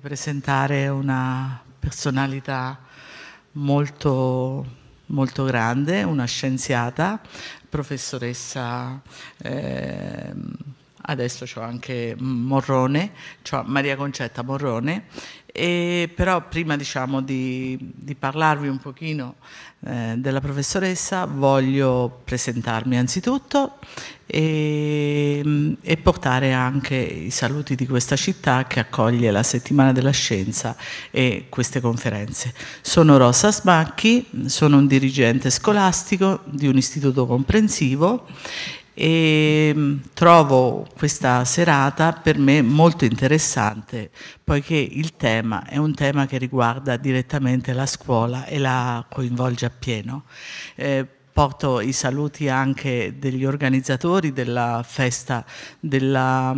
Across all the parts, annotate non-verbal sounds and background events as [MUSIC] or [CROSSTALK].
di presentare una personalità molto, molto grande, una scienziata, professoressa, eh, adesso ho anche Morrone, cioè Maria Concetta Morrone, e però prima diciamo, di, di, parlarvi un pochino eh, della professoressa voglio presentarmi anzitutto e, e, portare anche i saluti di questa città che accoglie la settimana della scienza e queste conferenze. Sono Rosa Smacchi, sono un dirigente scolastico di un istituto comprensivo e mm, trovo questa serata per me molto interessante poiché il tema è un tema che riguarda direttamente la scuola e la coinvolge appieno. Eh, porto i saluti anche degli organizzatori della festa della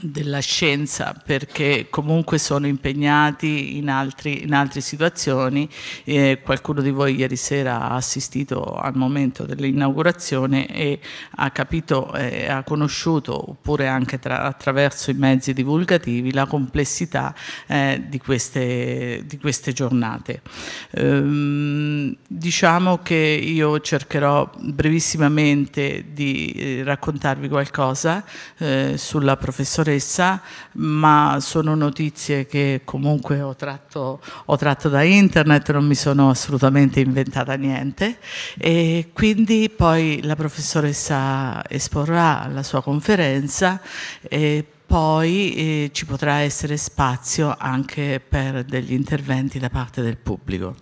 della scienza perché comunque sono impegnati in, altri, in altre situazioni. Eh, qualcuno di voi ieri sera ha assistito al momento dell'inaugurazione e ha capito eh, ha conosciuto, oppure anche tra, attraverso i mezzi divulgativi, la complessità eh, di, queste, di, queste, giornate. Ehm, diciamo che io cercherò brevissimamente di eh, raccontarvi qualcosa eh, sulla professoressa professoressa, ma sono notizie che comunque ho tratto, ho tratto da internet, non mi sono assolutamente inventata niente. E quindi poi la professoressa esporrà la sua conferenza e poi eh, ci potrà essere spazio anche per degli interventi da parte del pubblico.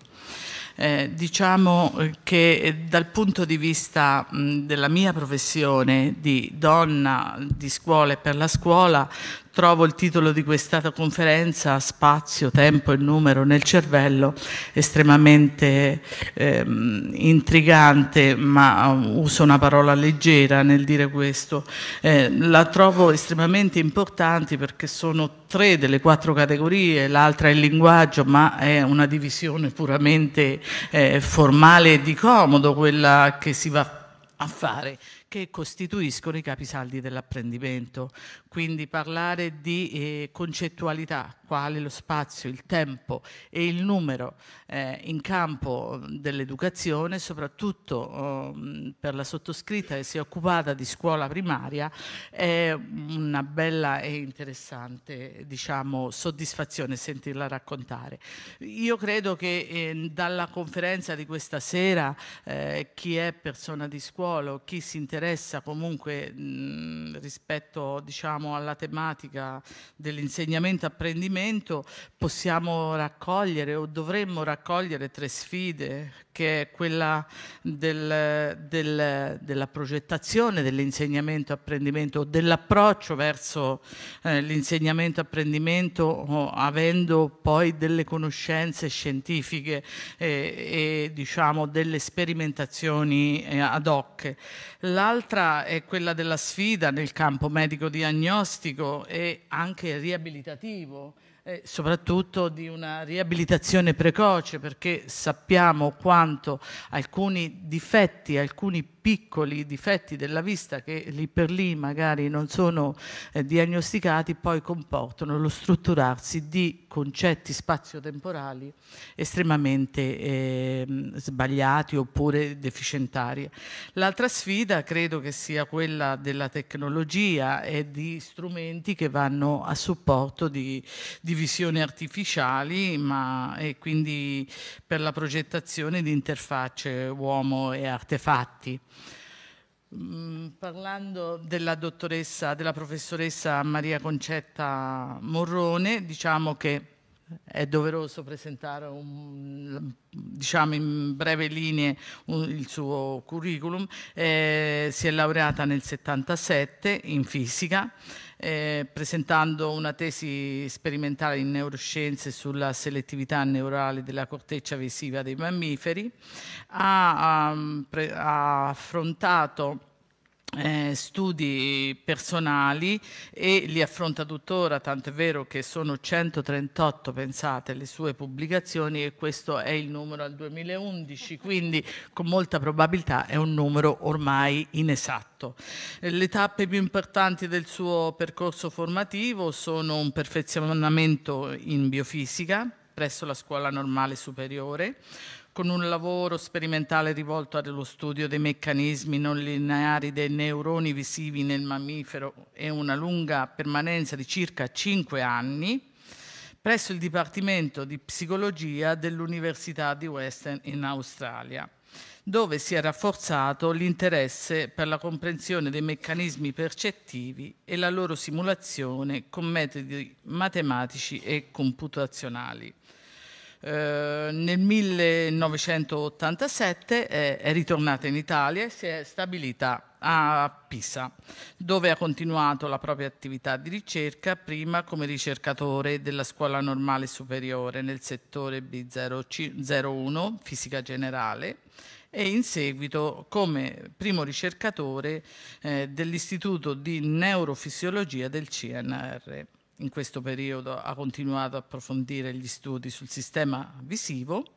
Eh, diciamo eh, che eh, dal punto di vista mh, della mia professione di donna di scuola e per la scuola trovo il titolo di questa conferenza, Spazio, Tempo e Numero nel cervello, estremamente ehm, intrigante, ma uso una parola leggera nel dire questo. Eh, la trovo estremamente importante perché sono tre delle quattro categorie, l'altra è il linguaggio, ma è una divisione puramente eh, formale e di comodo quella che si va a fare che costituiscono i capisaldi dell'apprendimento quindi parlare di eh, concettualità, quale lo spazio, il tempo e il numero eh, in campo dell'educazione, soprattutto oh, per la sottoscritta che si è occupata di scuola primaria, è una bella e interessante diciamo, soddisfazione sentirla raccontare. Io credo che eh, dalla conferenza di questa sera eh, chi è persona di scuola o chi si interessa comunque mh, mm, rispetto diciamo, ritorniamo alla tematica dell'insegnamento-apprendimento, possiamo raccogliere o dovremmo raccogliere tre sfide che è quella del, del, della progettazione, dell'insegnamento-apprendimento, dell'approccio verso eh, l'insegnamento-apprendimento avendo poi delle conoscenze scientifiche eh, e diciamo delle sperimentazioni eh, ad hoc. L'altra è quella della sfida nel campo medico-diagnostico e anche riabilitativo eh, soprattutto di una riabilitazione precoce perché sappiamo quanto alcuni difetti, alcuni piccoli difetti della vista che lì per lì magari non sono eh, diagnosticati poi comportano lo strutturarsi di concetti spazio-temporali estremamente eh, sbagliati oppure deficientari. L'altra sfida credo che sia quella della tecnologia e di strumenti che vanno a supporto di, di visioni artificiali ma, e quindi per la progettazione di interfacce uomo e artefatti. Mm, parlando della dottoressa, della professoressa Maria Concetta Morrone, diciamo che è doveroso presentare un, diciamo in breve linee un, il suo curriculum. Eh, si è laureata nel 77 in fisica, eh, presentando una tesi sperimentale in neuroscienze sulla selettività neurale della corteccia visiva dei mammiferi, ha, um, ha affrontato eh, studi personali e li affronta tuttora, tanto è vero che sono 138, pensate, le sue pubblicazioni e questo è il numero al 2011, quindi con molta probabilità è un numero ormai inesatto. Eh, le tappe più importanti del suo percorso formativo sono un perfezionamento in biofisica presso la scuola normale superiore, con un lavoro sperimentale rivolto allo studio dei meccanismi non lineari dei neuroni visivi nel mammifero e una lunga permanenza di circa 5 anni presso il Dipartimento di Psicologia dell'Università di Western in Australia, dove si è rafforzato l'interesse per la comprensione dei meccanismi percettivi e la loro simulazione con metodi matematici e computazionali. Eh, nel 1987 è, è ritornata in Italia e si è stabilita a Pisa, dove ha continuato la propria attività di ricerca, prima come ricercatore della Scuola Normale Superiore nel settore B001, fisica generale, e in seguito come primo ricercatore eh, dell'Istituto di Neurofisiologia del CNR in questo periodo ha continuato a approfondire gli studi sul sistema visivo,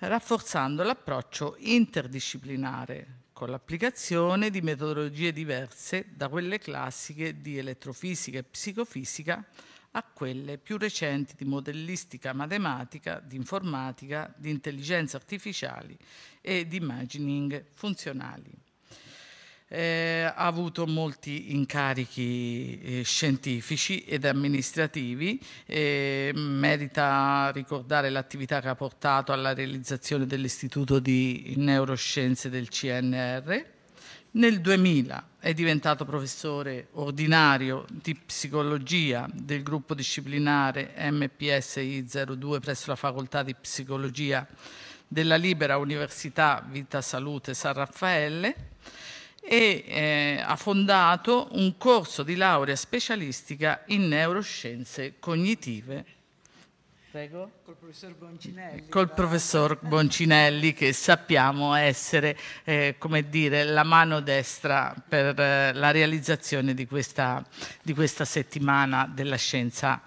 rafforzando l'approccio interdisciplinare con l'applicazione di metodologie diverse da quelle classiche di elettrofisica e psicofisica a quelle più recenti di modellistica matematica, di informatica, di intelligenze artificiali e di imagining funzionali eh, ha avuto molti incarichi eh, scientifici ed amministrativi, eh, merita ricordare l'attività che ha portato alla realizzazione dell'Istituto di Neuroscienze del CNR. Nel 2000 è diventato professore ordinario di psicologia del gruppo disciplinare MPSI 02 presso la Facoltà di Psicologia della Libera Università Vita Salute San Raffaele e eh, ha fondato un corso di laurea specialistica in neuroscienze cognitive. Prego. Col professor Boncinelli. Col da... professor Boncinelli che sappiamo essere, eh, come dire, la mano destra per eh, la realizzazione di questa, di questa, settimana della scienza.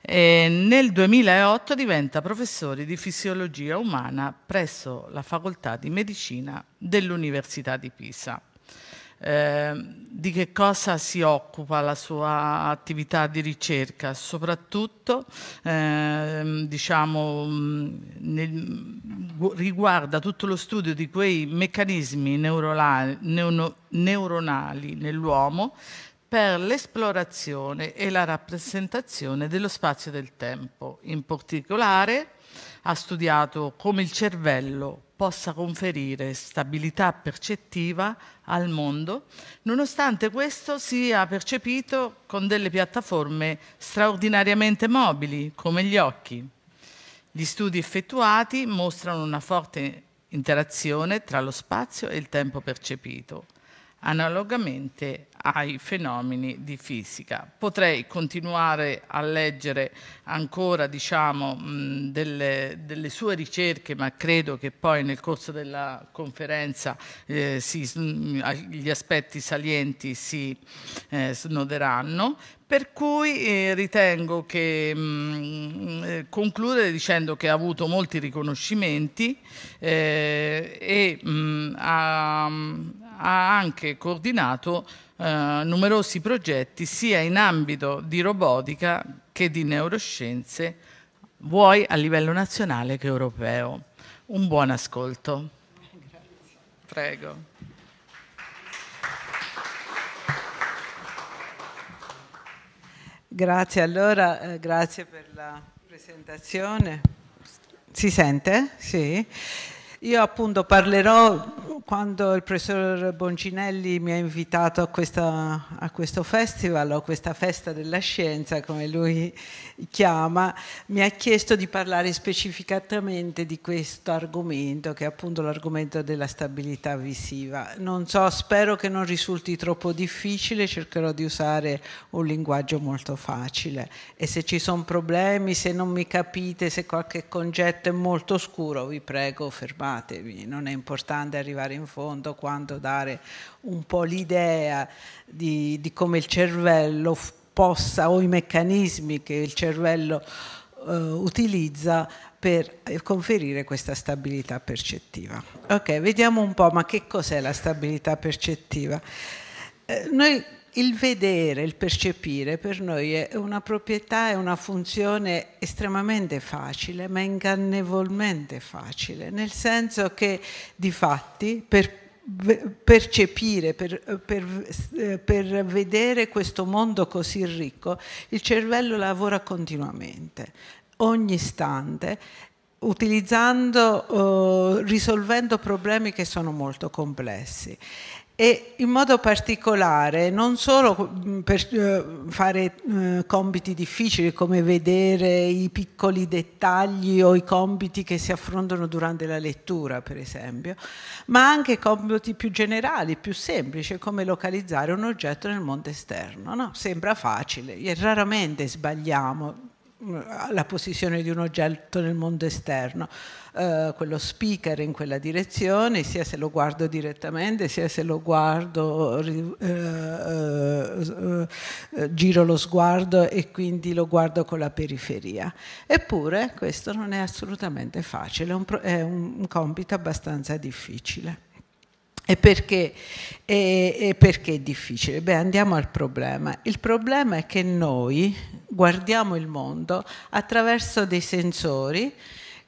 E nel 2008 diventa professore di fisiologia umana presso la facoltà di medicina dell'Università di Pisa. Eh, di che cosa si occupa la sua attività di ricerca, soprattutto eh, diciamo, mm, nel, riguarda tutto lo studio di quei meccanismi neurolali, neuro, neuronali nell'uomo per l'esplorazione e la rappresentazione dello spazio e del tempo. In particolare ha studiato come il cervello possa conferire stabilità percettiva al mondo, nonostante questo sia percepito con delle piattaforme straordinariamente mobili, come gli occhi. Gli studi effettuati mostrano una forte interazione tra lo spazio e il tempo percepito analogamente ai fenomeni di fisica. Potrei continuare a leggere ancora diciamo, mh, delle, delle, sue ricerche, ma credo che poi nel corso della conferenza eh, si, mh, gli aspetti salienti si eh, snoderanno. Per cui eh, ritengo che eh, concludere dicendo che ha avuto molti riconoscimenti eh, e ha, ha anche coordinato eh, numerosi progetti sia in ambito di robotica che di neuroscienze, vuoi a livello nazionale che europeo. Un buon ascolto. Prego. Grazie, allora eh, grazie per la presentazione. Si sente? Sì. Io appunto parlerò quando il professor Boncinelli mi ha invitato a, questa, a questo festival, a questa festa della scienza come lui chiama, mi ha chiesto di parlare specificatamente di questo argomento che è appunto l'argomento della stabilità visiva. Non so, spero che non risulti troppo difficile, cercherò di usare un linguaggio molto facile e se ci sono problemi, se non mi capite, se qualche concetto è molto scuro, vi prego fermate fermatevi, non è importante arrivare in fondo quanto dare un po' l'idea di, di come il cervello possa o i meccanismi che il cervello eh, utilizza per eh, conferire questa stabilità percettiva. Ok, vediamo un po', ma che cos'è la stabilità percettiva? Eh, noi il vedere, il percepire per noi è una proprietà, è una funzione estremamente facile, ma ingannevolmente facile, nel senso che di fatti per percepire, per, per, eh, per, vedere questo mondo così ricco, il cervello lavora continuamente, ogni istante, utilizzando, eh, risolvendo problemi che sono molto complessi e in modo particolare non solo mm, per eh, fare eh, compiti difficili come vedere i piccoli dettagli o i compiti che si affrontano durante la lettura per esempio, ma anche compiti più generali, più semplici come localizzare un oggetto nel mondo esterno. No? Sembra facile, raramente sbagliamo, la posizione di un oggetto nel mondo esterno, eh, quello speaker in quella direzione, sia se lo guardo direttamente, sia se lo guardo, eh, eh, eh, giro lo sguardo e quindi lo guardo con la periferia. Eppure questo non è assolutamente facile, è un, è un compito abbastanza difficile. E perché, e, e perché, è difficile? Beh, andiamo al problema. Il problema è che noi guardiamo il mondo attraverso dei sensori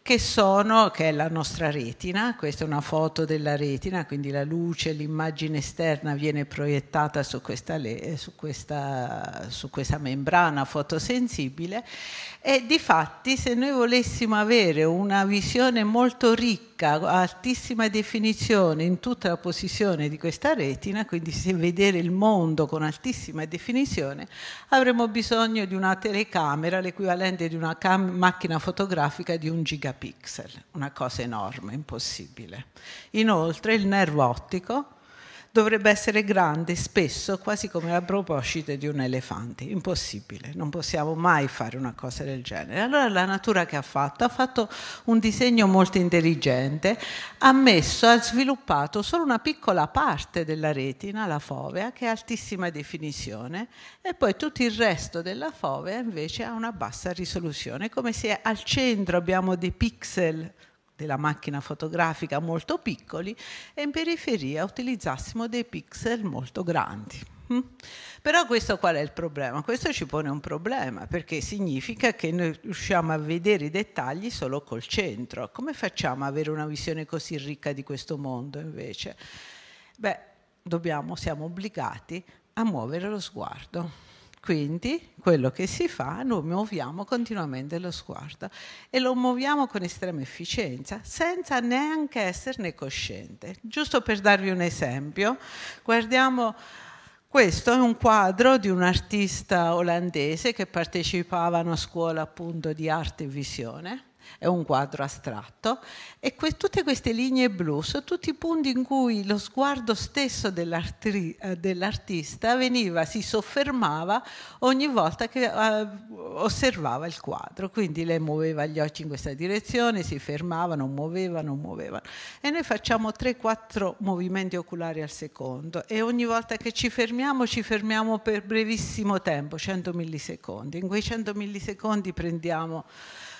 che sono, che è la nostra retina, questa è una foto della retina, quindi la luce, l'immagine esterna viene proiettata su questa, eh, su questa, su questa membrana fotosensibile e di fatti se noi volessimo avere una visione molto ricca ricca, altissima definizione in tutta la posizione di questa retina, quindi se vedere il mondo con altissima definizione avremo bisogno di una telecamera, l'equivalente di una cam- macchina fotografica di un gigapixel, una cosa enorme, impossibile. Inoltre il nervo ottico, dovrebbe essere grande, spesso, quasi come la proboscite di un elefante. Impossibile, non possiamo mai fare una cosa del genere. Allora la natura che ha fatto? Ha fatto un disegno molto intelligente, ha messo, ha sviluppato solo una piccola parte della retina, la fovea, che è altissima definizione, e poi tutto il resto della fovea invece ha una bassa risoluzione, come se al centro abbiamo dei pixel della macchina fotografica molto piccoli e in periferia utilizzassimo dei pixel molto grandi. Mm? Però questo qual è il problema? Questo ci pone un problema perché significa che noi riusciamo a vedere i dettagli solo col centro. Come facciamo ad avere una visione così ricca di questo mondo invece? Beh, dobbiamo, siamo obbligati a muovere lo sguardo. Quindi quello che si fa, noi muoviamo continuamente lo sguardo e lo muoviamo con estrema efficienza, senza neanche esserne cosciente. Giusto per darvi un esempio, guardiamo questo è un quadro di un artista olandese che partecipava a una scuola appunto di arte e visione è un quadro astratto, e que- tutte queste linee blu sono tutti i punti in cui lo sguardo stesso dell'artri- eh, dell'artista veniva, si soffermava ogni volta che eh, osservava il quadro, quindi lei muoveva gli occhi in questa direzione, si fermavano, muovevano, muovevano. E noi facciamo 3-4 movimenti oculari al secondo e ogni volta che ci fermiamo ci fermiamo per brevissimo tempo, 100 millisecondi. In quei 100 millisecondi prendiamo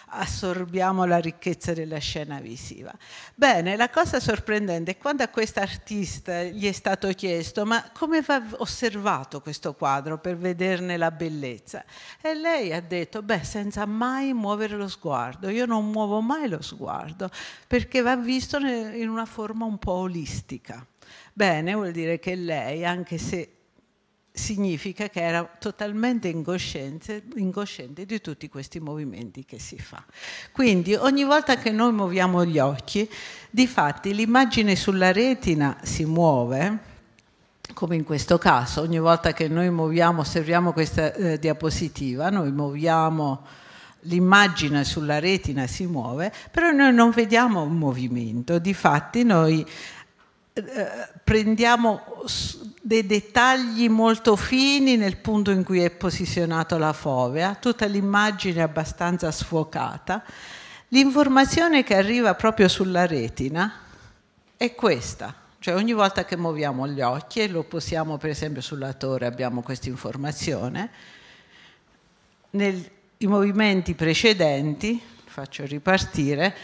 assorbiamo la ricchezza della scena visiva. Bene, la cosa sorprendente è quando a quest'artista gli è stato chiesto ma come va osservato questo quadro per vederne la bellezza? E lei ha detto, beh, senza mai muovere lo sguardo, io non muovo mai lo sguardo perché va visto in una forma un po' olistica. Bene, vuol dire che lei, anche se significa che era totalmente incosciente, incosciente, di tutti questi movimenti che si fa. Quindi ogni volta che noi muoviamo gli occhi, di fatti l'immagine sulla retina si muove, come in questo caso, ogni volta che noi muoviamo, osserviamo questa eh, diapositiva, noi muoviamo l'immagine sulla retina si muove, però noi non vediamo un movimento, di fatti noi eh, prendiamo dei dettagli molto fini nel punto in cui è posizionata la fovea, tutta l'immagine è abbastanza sfocata. L'informazione che arriva proprio sulla retina è questa, cioè ogni volta che muoviamo gli occhi e lo posiamo per esempio sulla torre abbiamo questa informazione, nei movimenti precedenti, faccio ripartire,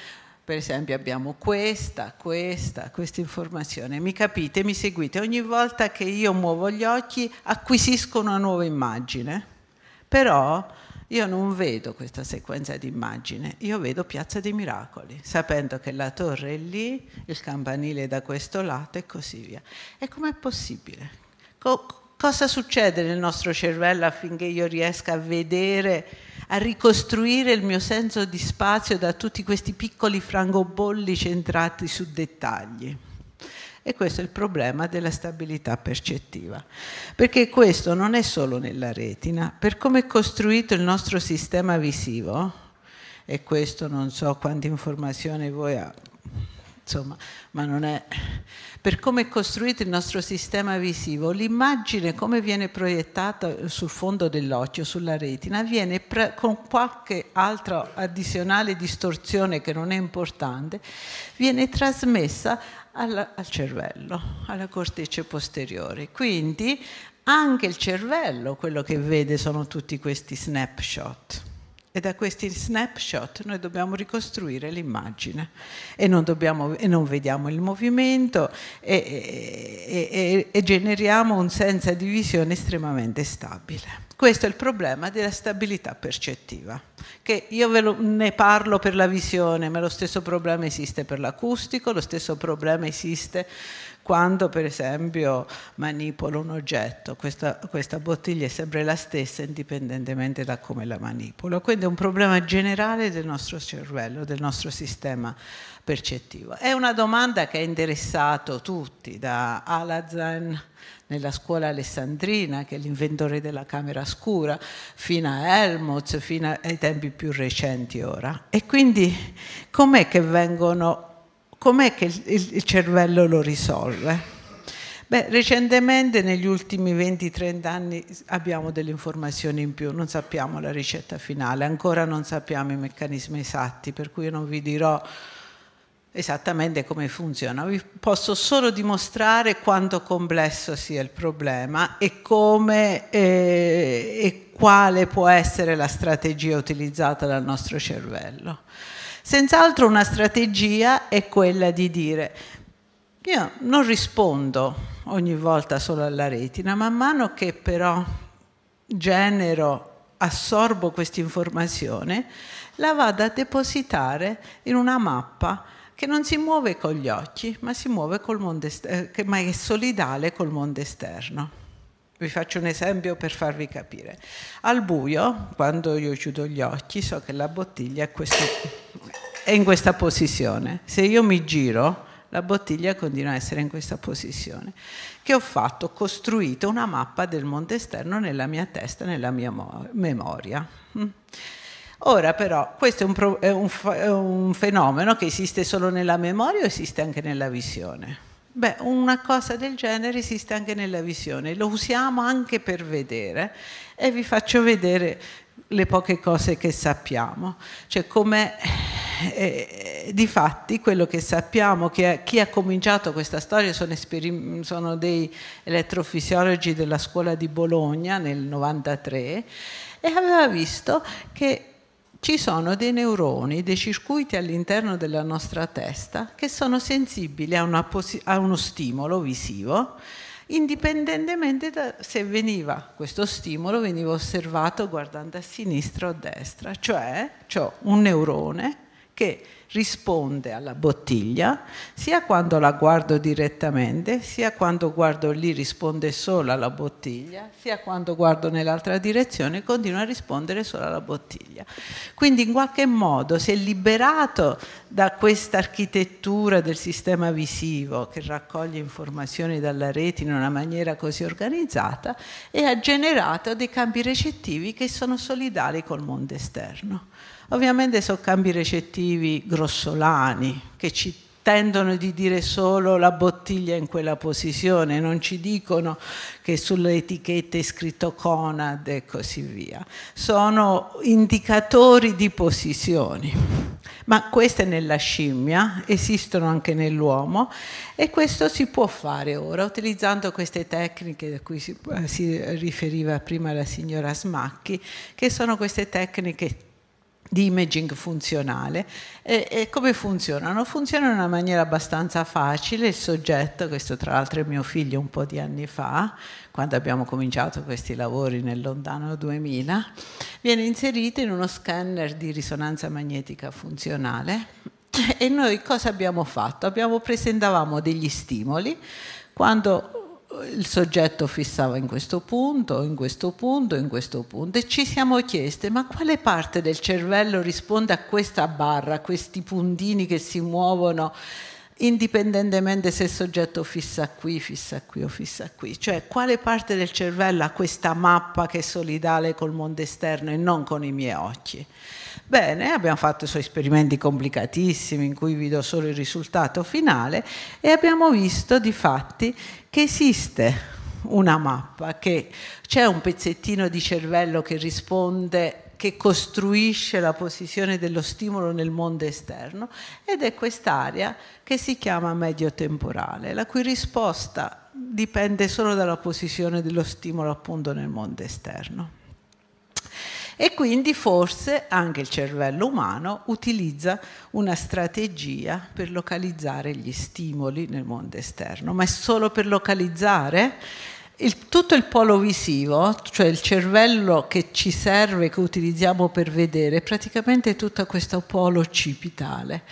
per esempio abbiamo questa, questa, questa informazione, mi capite, mi seguite, ogni volta che io muovo gli occhi acquisisco una nuova immagine, però io non vedo questa sequenza di immagine, io vedo Piazza dei Miracoli, sapendo che la torre è lì, il campanile è da questo lato e così via. E com'è possibile? Co- cosa succede nel nostro cervello affinché io riesca a vedere a ricostruire il mio senso di spazio da tutti questi piccoli frangobolli centrati su dettagli. E questo è il problema della stabilità percettiva, perché questo non è solo nella retina, per come è costruito il nostro sistema visivo, e questo non so quante informazioni voi avete, insomma, ma non è... Per come è costruito il nostro sistema visivo, l'immagine come viene proiettata sul fondo dell'occhio, sulla retina, viene pre- con qualche altra addizionale distorsione che non è importante, viene trasmessa alla, al cervello, alla corteccia posteriore. Quindi anche il cervello, quello che vede sono tutti questi snapshot. E da questi snapshot noi dobbiamo ricostruire l'immagine e non, dobbiamo, e non vediamo il movimento e, e, e, generiamo un senso di visione estremamente stabile. Questo è il problema della stabilità percettiva, che io ve lo, ne parlo per la visione, ma lo stesso problema esiste per l'acustico, lo stesso problema esiste quando per esempio manipolo un oggetto, questa, questa bottiglia è sempre la stessa indipendentemente da come la manipolo. Quindi è un problema generale del nostro cervello, del nostro sistema percettivo. È una domanda che ha interessato tutti, da Alazan nella scuola alessandrina, che è l'inventore della camera scura, fino a Helmholtz, fino ai tempi più recenti ora. E quindi com'è che vengono com'è che il, cervello lo risolve? Beh, recentemente negli ultimi 20-30 anni abbiamo delle informazioni in più, non sappiamo la ricetta finale, ancora non sappiamo i meccanismi esatti, per cui non vi dirò esattamente come funziona, vi posso solo dimostrare quanto complesso sia il problema e come eh, e quale può essere la strategia utilizzata dal nostro cervello. Senz'altro una strategia è quella di dire io non rispondo ogni volta solo alla retina, man mano che però genero, assorbo questa informazione, la vado a depositare in una mappa che non si muove con gli occhi, ma, si muove col mondo esterno, eh, ma è solidale col mondo esterno. Vi faccio un esempio per farvi capire. Al buio, quando io chiudo gli occhi, so che la bottiglia è, questo, è in questa posizione. Se io mi giro, la bottiglia continua a essere in questa posizione. Che ho fatto? Ho costruito una mappa del mondo esterno nella mia testa, nella mia memoria. Mm. Ora però questo è un, è un, è un fenomeno che esiste solo nella memoria o esiste anche nella visione? Beh, una cosa del genere esiste anche nella visione, lo usiamo anche per vedere e vi faccio vedere le poche cose che sappiamo, cioè come eh, eh di fatti quello che sappiamo, che chi ha cominciato questa storia sono, sono dei elettrofisiologi della scuola di Bologna nel 93 e aveva visto che ci sono dei neuroni, dei circuiti all'interno della nostra testa che sono sensibili a, posi- a uno stimolo visivo, indipendentemente da se veniva, questo stimolo veniva osservato guardando a sinistra o a destra, cioè ho un neurone che risponde alla bottiglia, sia quando la guardo direttamente, sia quando guardo lì risponde solo alla bottiglia, sia quando guardo nell'altra direzione continua a rispondere solo alla bottiglia. Quindi in qualche modo si è liberato da questa architettura del sistema visivo che raccoglie informazioni dalla rete in una maniera così organizzata e ha generato dei cambi recettivi che sono solidari col mondo esterno. Ovviamente sono cambi recettivi grossi grossolani che ci tendono di dire solo la bottiglia in quella posizione, non ci dicono che sulle etichette è scritto Conad e così via. Sono indicatori di posizioni. Ma queste nella scimmia esistono anche nell'uomo e questo si può fare ora utilizzando queste tecniche a cui si, eh, si riferiva prima la signora Smacchi, che sono queste tecniche di imaging funzionale. E, e, come funzionano? Funzionano in una maniera abbastanza facile, il soggetto, questo tra l'altro è mio figlio un po' di anni fa, quando abbiamo cominciato questi lavori nel lontano 2000, viene inserito in uno scanner di risonanza magnetica funzionale e noi cosa abbiamo fatto? Abbiamo presentavamo degli stimoli, quando il soggetto fissava in questo punto, in questo punto, in questo punto e ci siamo chieste ma quale parte del cervello risponde a questa barra, a questi puntini che si muovono indipendentemente se il soggetto fissa qui, fissa qui o fissa qui, cioè quale parte del cervello ha questa mappa che è solidale col mondo esterno e non con i miei occhi. Bene, abbiamo fatto i suoi esperimenti complicatissimi in cui vi do solo il risultato finale e abbiamo visto di fatti che esiste una mappa, che c'è un pezzettino di cervello che risponde che costruisce la posizione dello stimolo nel mondo esterno ed è quest'area che si chiama medio temporale, la cui risposta dipende solo dalla posizione dello stimolo appunto nel mondo esterno e quindi forse anche il cervello umano utilizza una strategia per localizzare gli stimoli nel mondo esterno, ma è solo per localizzare? Il, tutto il polo visivo, cioè il cervello che ci serve, che utilizziamo per vedere, praticamente tutto questo polo occipitale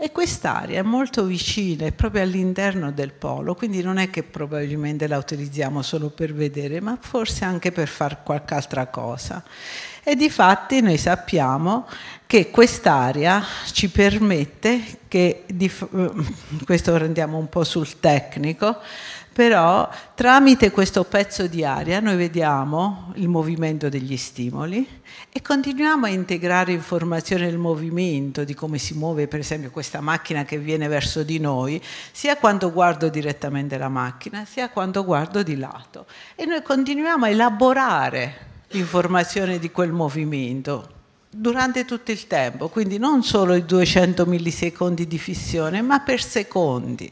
e quest'area è molto vicina, è proprio all'interno del polo, quindi non è che probabilmente la utilizziamo solo per vedere, ma forse anche per fare qualche altra cosa. E di fatti noi sappiamo che quest'area ci permette che, eh, questo rendiamo un po' sul tecnico, però tramite questo pezzo di aria noi vediamo il movimento degli stimoli e continuiamo a integrare informazione del movimento, di come si muove per esempio questa macchina che viene verso di noi, sia quando guardo direttamente la macchina, sia quando guardo di lato. E noi continuiamo a elaborare l'informazione di quel movimento durante tutto il tempo, quindi non solo i 200 millisecondi di fissione, ma per secondi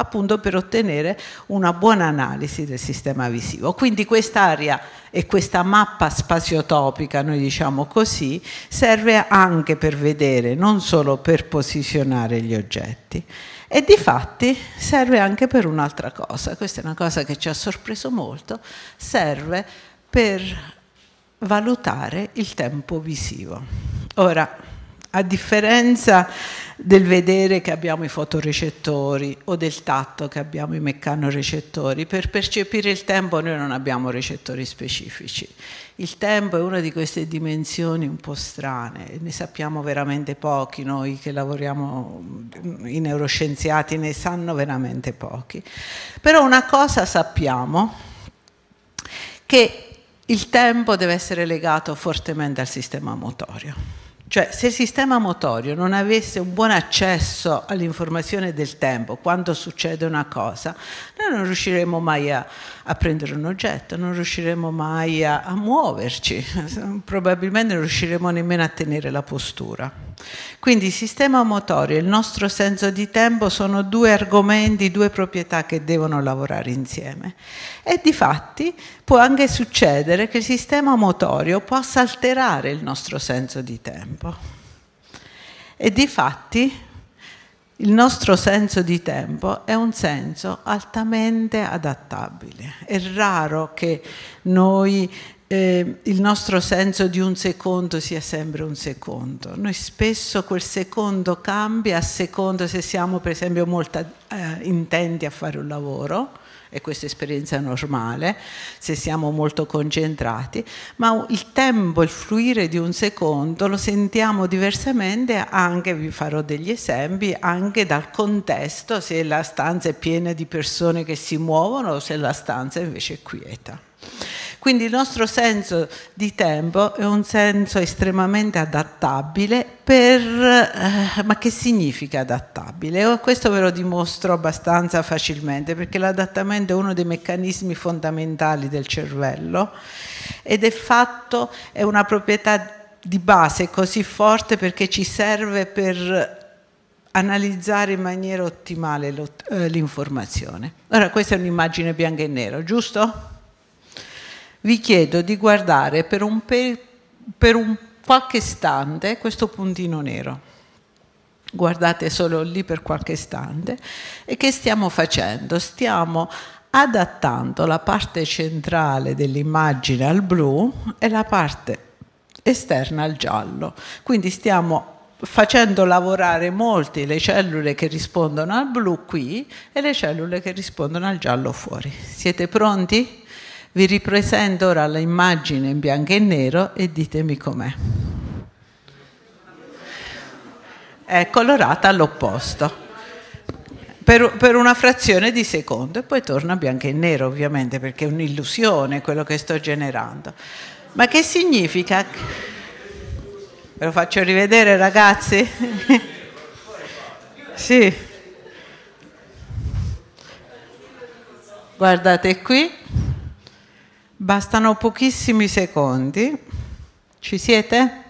appunto per ottenere una buona analisi del sistema visivo. Quindi quest'area e questa mappa spaziotopica, noi diciamo così, serve anche per vedere, non solo per posizionare gli oggetti. E di fatti serve anche per un'altra cosa, questa è una cosa che ci ha sorpreso molto, serve per valutare il tempo visivo. Ora, a differenza del vedere che abbiamo i fotorecettori o del tatto che abbiamo i meccanorecettori. Per percepire il tempo noi non abbiamo recettori specifici. Il tempo è una di queste dimensioni un po' strane, ne sappiamo veramente pochi, noi che lavoriamo, mm, i neuroscienziati ne sanno veramente pochi. Però una cosa sappiamo, che il tempo deve essere legato fortemente al sistema motorio cioè, se il sistema motorio non avesse un buon accesso all'informazione del tempo, quando succede una cosa, noi non riusciremo mai a, a prendere un oggetto, non riusciremo mai a, a muoverci, [LAUGHS] probabilmente non riusciremo nemmeno a tenere la postura. Quindi il sistema motorio e il nostro senso di tempo sono due argomenti, due proprietà che devono lavorare insieme. E di fatti può anche succedere che il sistema motorio possa alterare il nostro senso di tempo. E di fatti il nostro senso di tempo è un senso altamente adattabile. È raro che noi eh, il nostro senso di un secondo sia sempre un secondo. Noi spesso quel secondo cambia a secondo se siamo per esempio molto eh, intenti a fare un lavoro, e questa esperienza normale, se siamo molto concentrati, ma il tempo, il fluire di un secondo lo sentiamo diversamente anche, vi farò degli esempi, anche dal contesto, se la stanza è piena di persone che si muovono o se la stanza invece è quieta. Quindi il nostro senso di tempo è un senso estremamente adattabile per... Eh, ma che significa adattabile? Questo ve lo dimostro abbastanza facilmente perché l'adattamento è uno dei meccanismi fondamentali del cervello ed è fatto, è una proprietà di base così forte perché ci serve per analizzare in maniera ottimale eh, l'informazione. Ora questa è un'immagine bianca e nero, giusto? vi chiedo di guardare per un, per, per un qualche istante questo puntino nero. Guardate solo lì per qualche istante. E che stiamo facendo? Stiamo adattando la parte centrale dell'immagine al blu e la parte esterna al giallo. Quindi stiamo facendo lavorare molti le cellule che rispondono al blu qui e le cellule che rispondono al giallo fuori. Siete pronti? Vi ripresento ora l'immagine in bianco e nero e ditemi com'è. È colorata all'opposto. Per, per, una frazione di secondo e poi torna bianco e nero ovviamente perché è un'illusione quello che sto generando. Ma che significa? Ve lo faccio rivedere ragazzi? [LAUGHS] sì. Guardate qui. Bastano pochissimi secondi. Ci siete?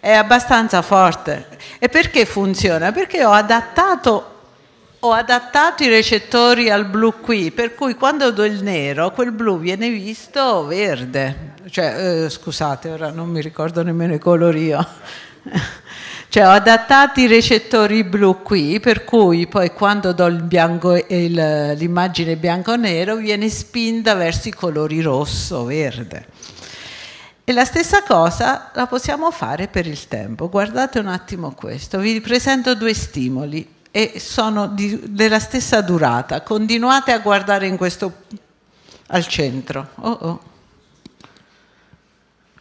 È abbastanza forte. E perché funziona? Perché ho adattato, ho adattato i recettori al blu qui, per cui quando do il nero, quel blu viene visto verde. Cioè, eh, scusate, ora non mi ricordo nemmeno i colori io. Cioè ho adattato i recettori blu qui, per cui poi quando do l'immagine bianco-nero viene spinta verso i colori rosso-verde. E la stessa cosa la possiamo fare per il tempo. Guardate un attimo questo, vi presento due stimoli e sono di, della stessa durata. Continuate a guardare in questo al centro. Oh oh.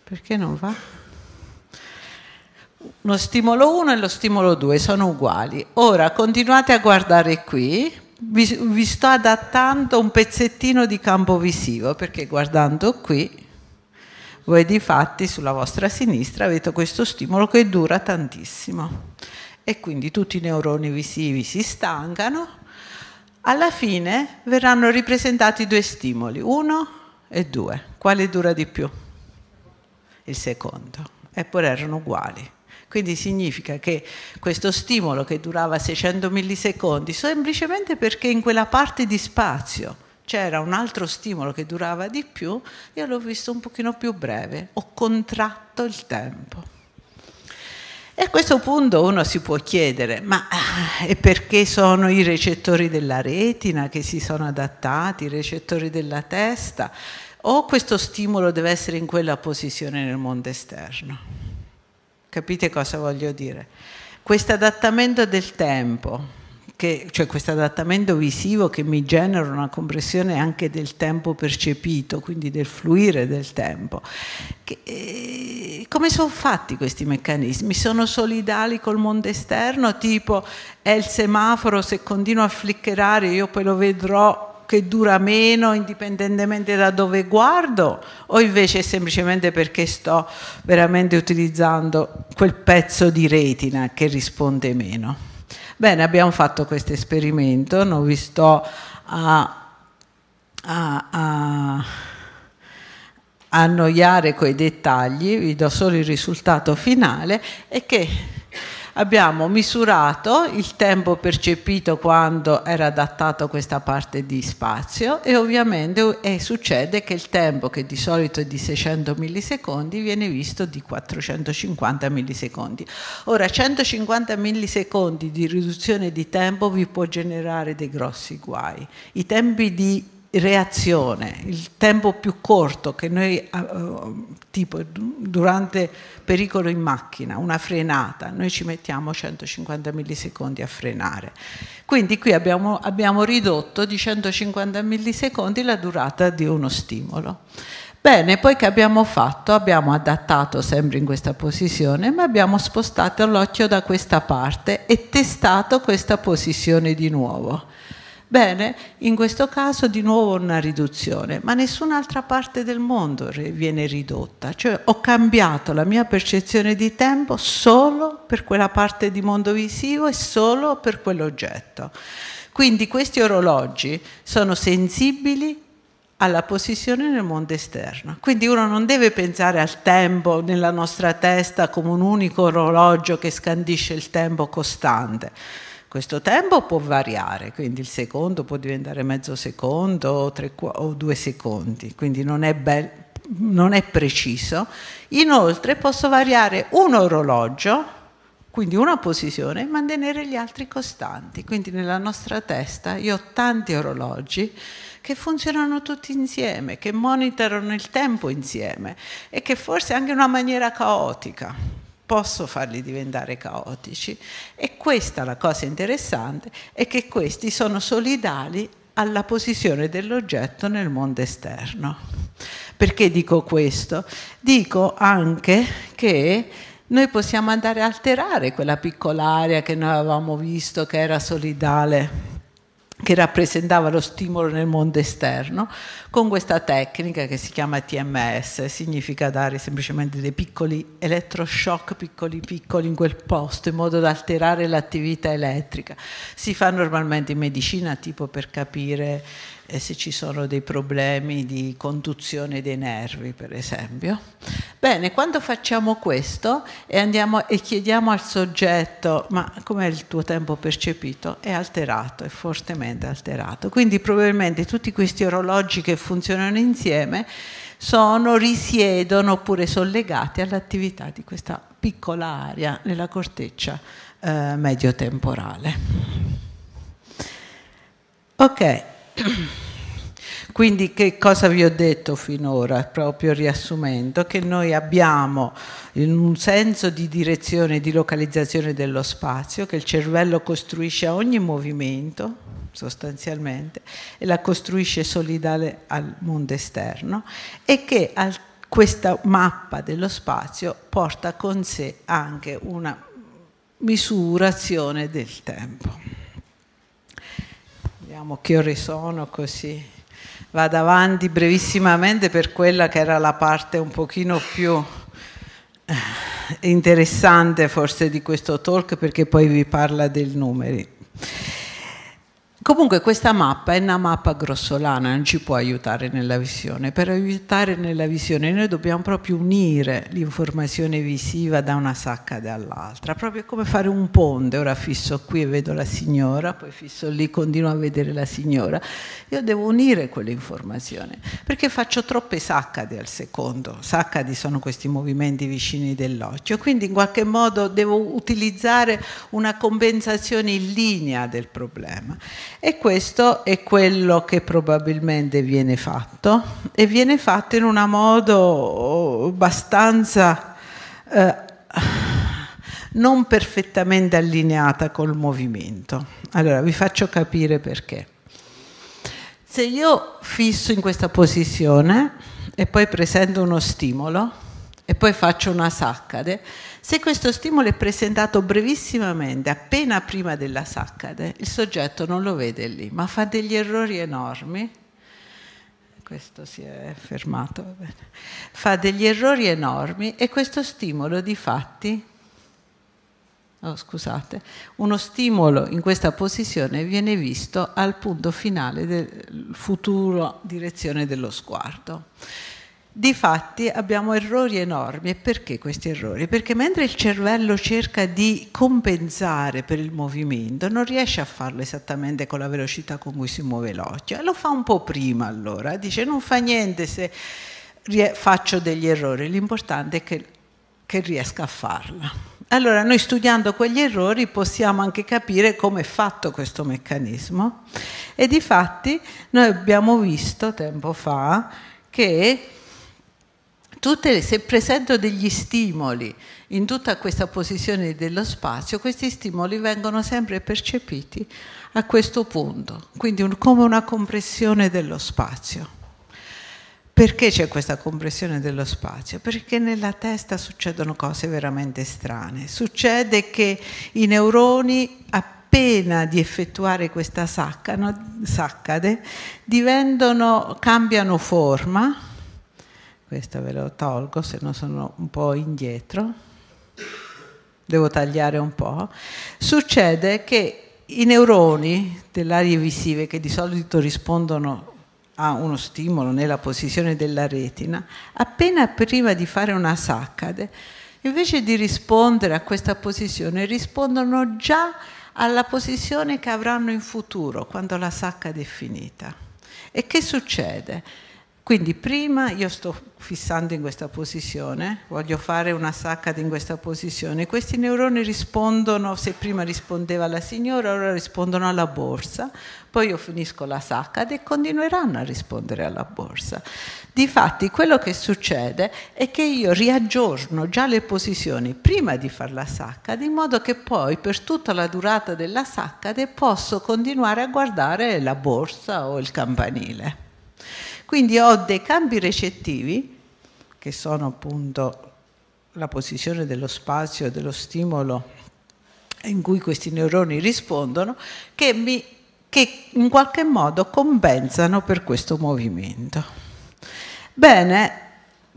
Perché non va? Lo stimolo 1 e lo stimolo 2 sono uguali. Ora continuate a guardare qui, vi, vi, sto adattando un pezzettino di campo visivo perché guardando qui voi di fatti sulla vostra sinistra avete questo stimolo che dura tantissimo e quindi tutti i neuroni visivi si stancano. Alla fine verranno ripresentati due stimoli, uno e due. Quale dura di più? Il secondo. Eppure erano uguali. Quindi significa che questo stimolo che durava 600 millisecondi, semplicemente perché in quella parte di spazio c'era un altro stimolo che durava di più, io l'ho visto un pochino più breve, ho contratto il tempo. E a questo punto uno si può chiedere, ma è eh, perché sono i recettori della retina che si sono adattati, i recettori della testa, o questo stimolo deve essere in quella posizione nel mondo esterno? Capite cosa voglio dire? Questo adattamento del tempo, che, cioè questo adattamento visivo che mi genera una compressione anche del tempo percepito, quindi del fluire del tempo. Che, eh, come sono fatti questi meccanismi? Sono solidali col mondo esterno, tipo è il semaforo, se continua a fliccherare io poi lo vedrò che dura meno indipendentemente da dove guardo o invece è semplicemente perché sto veramente utilizzando quel pezzo di retina che risponde meno. Bene, abbiamo fatto questo esperimento, non vi sto a, a, a annoiare coi dettagli, vi do solo il risultato finale e che abbiamo misurato il tempo percepito quando era adattato questa parte di spazio e ovviamente e succede che il tempo che di solito è di 600 millisecondi viene visto di 450 millisecondi. Ora 150 millisecondi di riduzione di tempo vi può generare dei grossi guai. I tempi di reazione, il tempo più corto che noi, eh, tipo durante pericolo in macchina, una frenata, noi ci mettiamo 150 millisecondi a frenare. Quindi qui abbiamo, abbiamo ridotto di 150 millisecondi la durata di uno stimolo. Bene, poi che abbiamo fatto? Abbiamo adattato sempre in questa posizione, ma abbiamo spostato l'occhio da questa parte e testato questa posizione di nuovo Bene, in questo caso di nuovo una riduzione, ma nessun'altra parte del mondo viene ridotta, cioè ho cambiato la mia percezione di tempo solo per quella parte di mondo visivo e solo per quell'oggetto. Quindi questi orologi sono sensibili alla posizione nel mondo esterno. Quindi uno non deve pensare al tempo nella nostra testa come un unico orologio che scandisce il tempo costante questo tempo può variare, quindi il secondo può diventare mezzo secondo o, tre, o due secondi, quindi non è, bel, non è preciso. Inoltre posso variare un orologio, quindi una posizione e mantenere gli altri costanti. Quindi nella nostra testa io ho tanti orologi che funzionano tutti insieme, che monitorano il tempo insieme e che forse anche in una maniera caotica posso farli diventare caotici. E questa la cosa interessante è che questi sono solidali alla posizione dell'oggetto nel mondo esterno. Perché dico questo? Dico anche che noi possiamo andare a alterare quella piccola area che noi avevamo visto che era solidale che rappresentava lo stimolo nel mondo esterno, con questa tecnica che si chiama TMS, significa dare semplicemente dei piccoli elettroshock, piccoli piccoli in quel posto, in modo da alterare l'attività elettrica. Si fa normalmente in medicina, tipo per capire eh, se ci sono dei problemi di conduzione dei nervi, per esempio. Bene, quando facciamo questo e, andiamo, e chiediamo al soggetto ma com'è il tuo tempo percepito? È alterato, è fortemente alterato. Quindi probabilmente tutti questi orologi che funzionano insieme sono, risiedono oppure sono legati all'attività di questa piccola area nella corteccia eh, medio-temporale. Ok. Quindi che cosa vi ho detto finora, proprio riassumendo? Che noi abbiamo un senso di direzione e di localizzazione dello spazio che il cervello costruisce a ogni movimento, sostanzialmente, e la costruisce solidale al mondo esterno e che questa mappa dello spazio porta con sé anche una misurazione del tempo. Vediamo che ore sono così vado avanti brevissimamente per quella che era la parte un pochino più eh, interessante forse di questo talk perché poi vi parla dei numeri. Comunque questa mappa è una mappa grossolana, non ci può aiutare nella visione. Per aiutare nella visione noi dobbiamo proprio unire l'informazione visiva da una sacca all'altra, proprio come fare un ponte. Ora fisso qui e vedo la signora, poi fisso lì, e continuo a vedere la signora. Io devo unire quell'informazione, perché faccio troppe saccade al secondo. Saccadi sono questi movimenti vicini dell'occhio, quindi in qualche modo devo utilizzare una compensazione in linea del problema. E questo è quello che probabilmente viene fatto e viene fatto in un modo oh, abbastanza eh, non perfettamente allineata col movimento. Allora vi faccio capire perché. Se io fisso in questa posizione e poi presento uno stimolo, e poi faccio una saccade, se questo stimolo è presentato brevissimamente, appena prima della saccade, il soggetto non lo vede lì, ma fa degli errori enormi. Questo si è fermato. Fa degli errori enormi e questo stimolo di fatti Oh, scusate, uno stimolo in questa posizione viene visto al punto finale del futuro direzione dello sguardo. Difatti abbiamo errori enormi. E perché questi errori? Perché mentre il cervello cerca di compensare per il movimento, non riesce a farlo esattamente con la velocità con cui si muove l'occhio. E lo fa un po' prima allora. Dice non fa niente se faccio degli errori, l'importante è che, che riesca a farlo. Allora noi studiando quegli errori possiamo anche capire come è fatto questo meccanismo e di fatti noi abbiamo visto tempo fa che Tutte, se presento degli stimoli in tutta questa posizione dello spazio, questi stimoli vengono sempre percepiti a questo punto, quindi un, come una compressione dello spazio. Perché c'è questa compressione dello spazio? Perché nella testa succedono cose veramente strane. Succede che i neuroni appena di effettuare questa saccade cambiano forma, questa ve lo tolgo, se no sono un po' indietro. Devo tagliare un po'. Succede che i neuroni delle visiva che di solito rispondono a uno stimolo nella posizione della retina, appena prima di fare una saccade, invece di rispondere a questa posizione, rispondono già alla posizione che avranno in futuro, quando la saccade è finita. E che succede? Quindi prima io sto fissando in questa posizione, voglio fare una sacca in questa posizione. Questi neuroni rispondono, se prima rispondeva la signora, ora rispondono alla borsa, poi io finisco la sacca e continueranno a rispondere alla borsa. Difatti quello che succede è che io riaggiorno già le posizioni prima di fare la sacca, in modo che poi per tutta la durata della sacca posso continuare a guardare la borsa o il campanile. Quindi ho dei campi recettivi, che sono appunto la posizione dello spazio e dello stimolo in cui questi neuroni rispondono, che, mi, che in qualche modo compensano per questo movimento. Bene,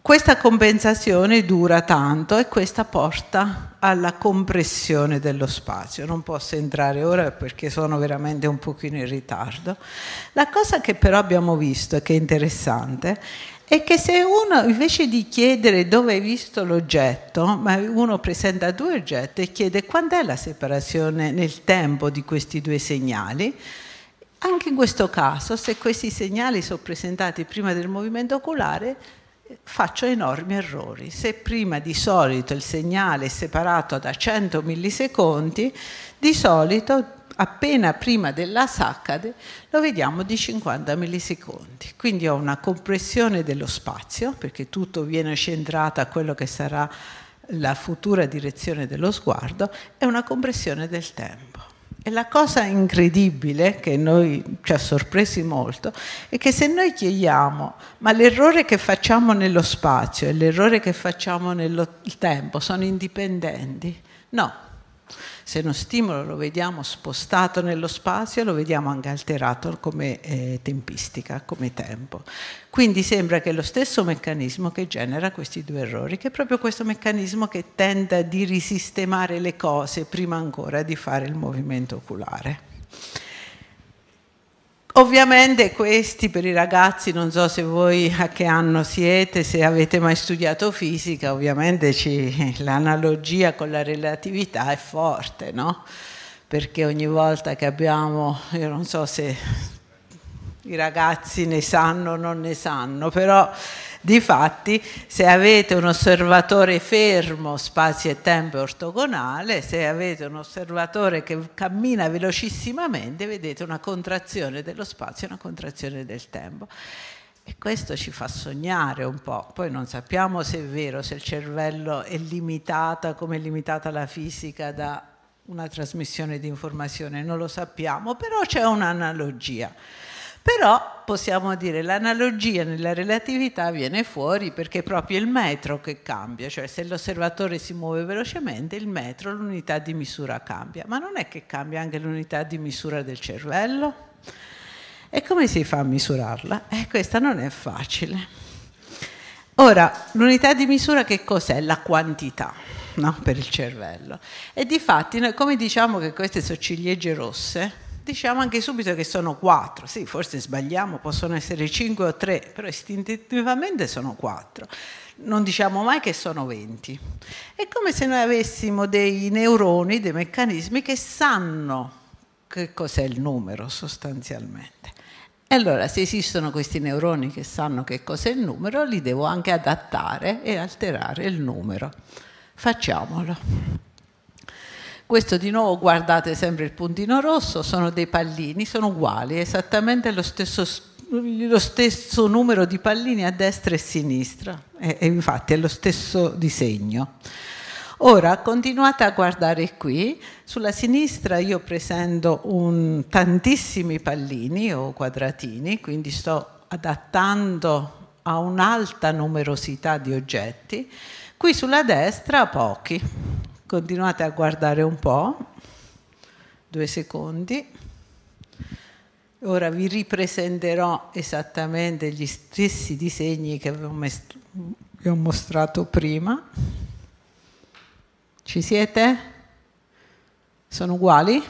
questa compensazione dura tanto e questa porta alla compressione dello spazio. Non posso entrare ora perché sono veramente un pochino in ritardo. La cosa che però abbiamo visto e che è interessante è che se uno invece di chiedere dove hai visto l'oggetto, ma uno presenta due oggetti e chiede è la separazione nel tempo di questi due segnali, anche in questo caso se questi segnali sono presentati prima del movimento oculare, faccio enormi errori. Se prima di solito il segnale è separato da 100 millisecondi, di solito appena prima della saccade lo vediamo di 50 millisecondi. Quindi ho una compressione dello spazio, perché tutto viene centrato a quello che sarà la futura direzione dello sguardo, e una compressione del tempo. E la cosa incredibile che noi ci ha sorpresi molto è che se noi chiediamo ma l'errore che facciamo nello spazio e l'errore che facciamo nel tempo sono indipendenti, no, se uno stimolo lo vediamo spostato nello spazio, lo vediamo anche alterato come eh, tempistica, come tempo. Quindi sembra che è lo stesso meccanismo che genera questi due errori, che è proprio questo meccanismo che tenta di risistemare le cose prima ancora di fare il movimento oculare. Ovviamente questi per i ragazzi, non so se voi a che anno siete, se avete mai studiato fisica, ovviamente l'analogia con la relatività è forte, no? Perché ogni volta che abbiamo, io non so se i ragazzi ne sanno o non ne sanno, però Difatti, se avete un osservatore fermo, spazio e tempo ortogonale, se avete un osservatore che cammina velocissimamente, vedete una contrazione dello spazio e una contrazione del tempo. E questo ci fa sognare un po', poi non sappiamo se è vero, se il cervello è limitato come è limitata la fisica da una trasmissione di informazione, non lo sappiamo, però c'è un'analogia. Però possiamo dire l'analogia nella relatività viene fuori perché è proprio il metro che cambia, cioè se l'osservatore si muove velocemente il metro, l'unità di misura cambia, ma non è che cambia anche l'unità di misura del cervello? E come si fa a misurarla? Eh, questa non è facile. Ora, l'unità di misura che cos'è? La quantità no? per il cervello. E di fatti, noi come diciamo che queste sono ciliegie rosse, Diciamo anche subito che sono quattro, sì, forse sbagliamo, possono essere cinque o tre, però istintivamente sono quattro. Non diciamo mai che sono venti. È come se noi avessimo dei neuroni, dei meccanismi che sanno che cos'è il numero sostanzialmente. E allora se esistono questi neuroni che sanno che cos'è il numero, li devo anche adattare e alterare il numero. Facciamolo. Questo di nuovo guardate sempre il puntino rosso, sono dei pallini, sono uguali, esattamente lo stesso, lo stesso numero di pallini a destra e a sinistra, e, e infatti è lo stesso disegno. Ora continuate a guardare qui, sulla sinistra io presento un, tantissimi pallini o quadratini, quindi sto adattando a un'alta numerosità di oggetti, qui sulla destra pochi. Continuate a guardare un po', due secondi. Ora vi ripresenterò esattamente gli stessi disegni che vi ho mostrato prima. Ci siete? Sono uguali?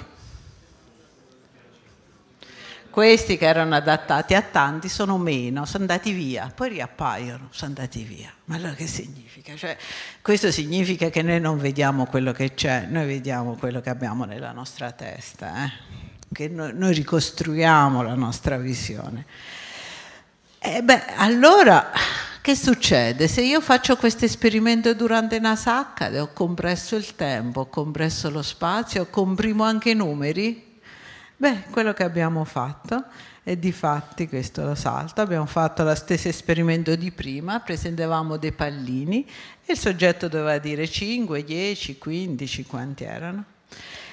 Questi che erano adattati a tanti sono meno, sono andati via, poi riappaiono, sono andati via. Ma allora che significa? Cioè, questo significa che noi non vediamo quello che c'è, noi vediamo quello che abbiamo nella nostra testa, eh? che noi, noi ricostruiamo la nostra visione. E eh beh, allora che succede? Se io faccio questo esperimento durante una sacca, ho compresso il tempo, ho compresso lo spazio, comprimo anche i numeri, Beh, quello che abbiamo fatto e di fatti questo lo salto, abbiamo fatto lo stesso esperimento di prima, presentavamo dei pallini e il soggetto doveva dire 5, 10, 15, quanti erano.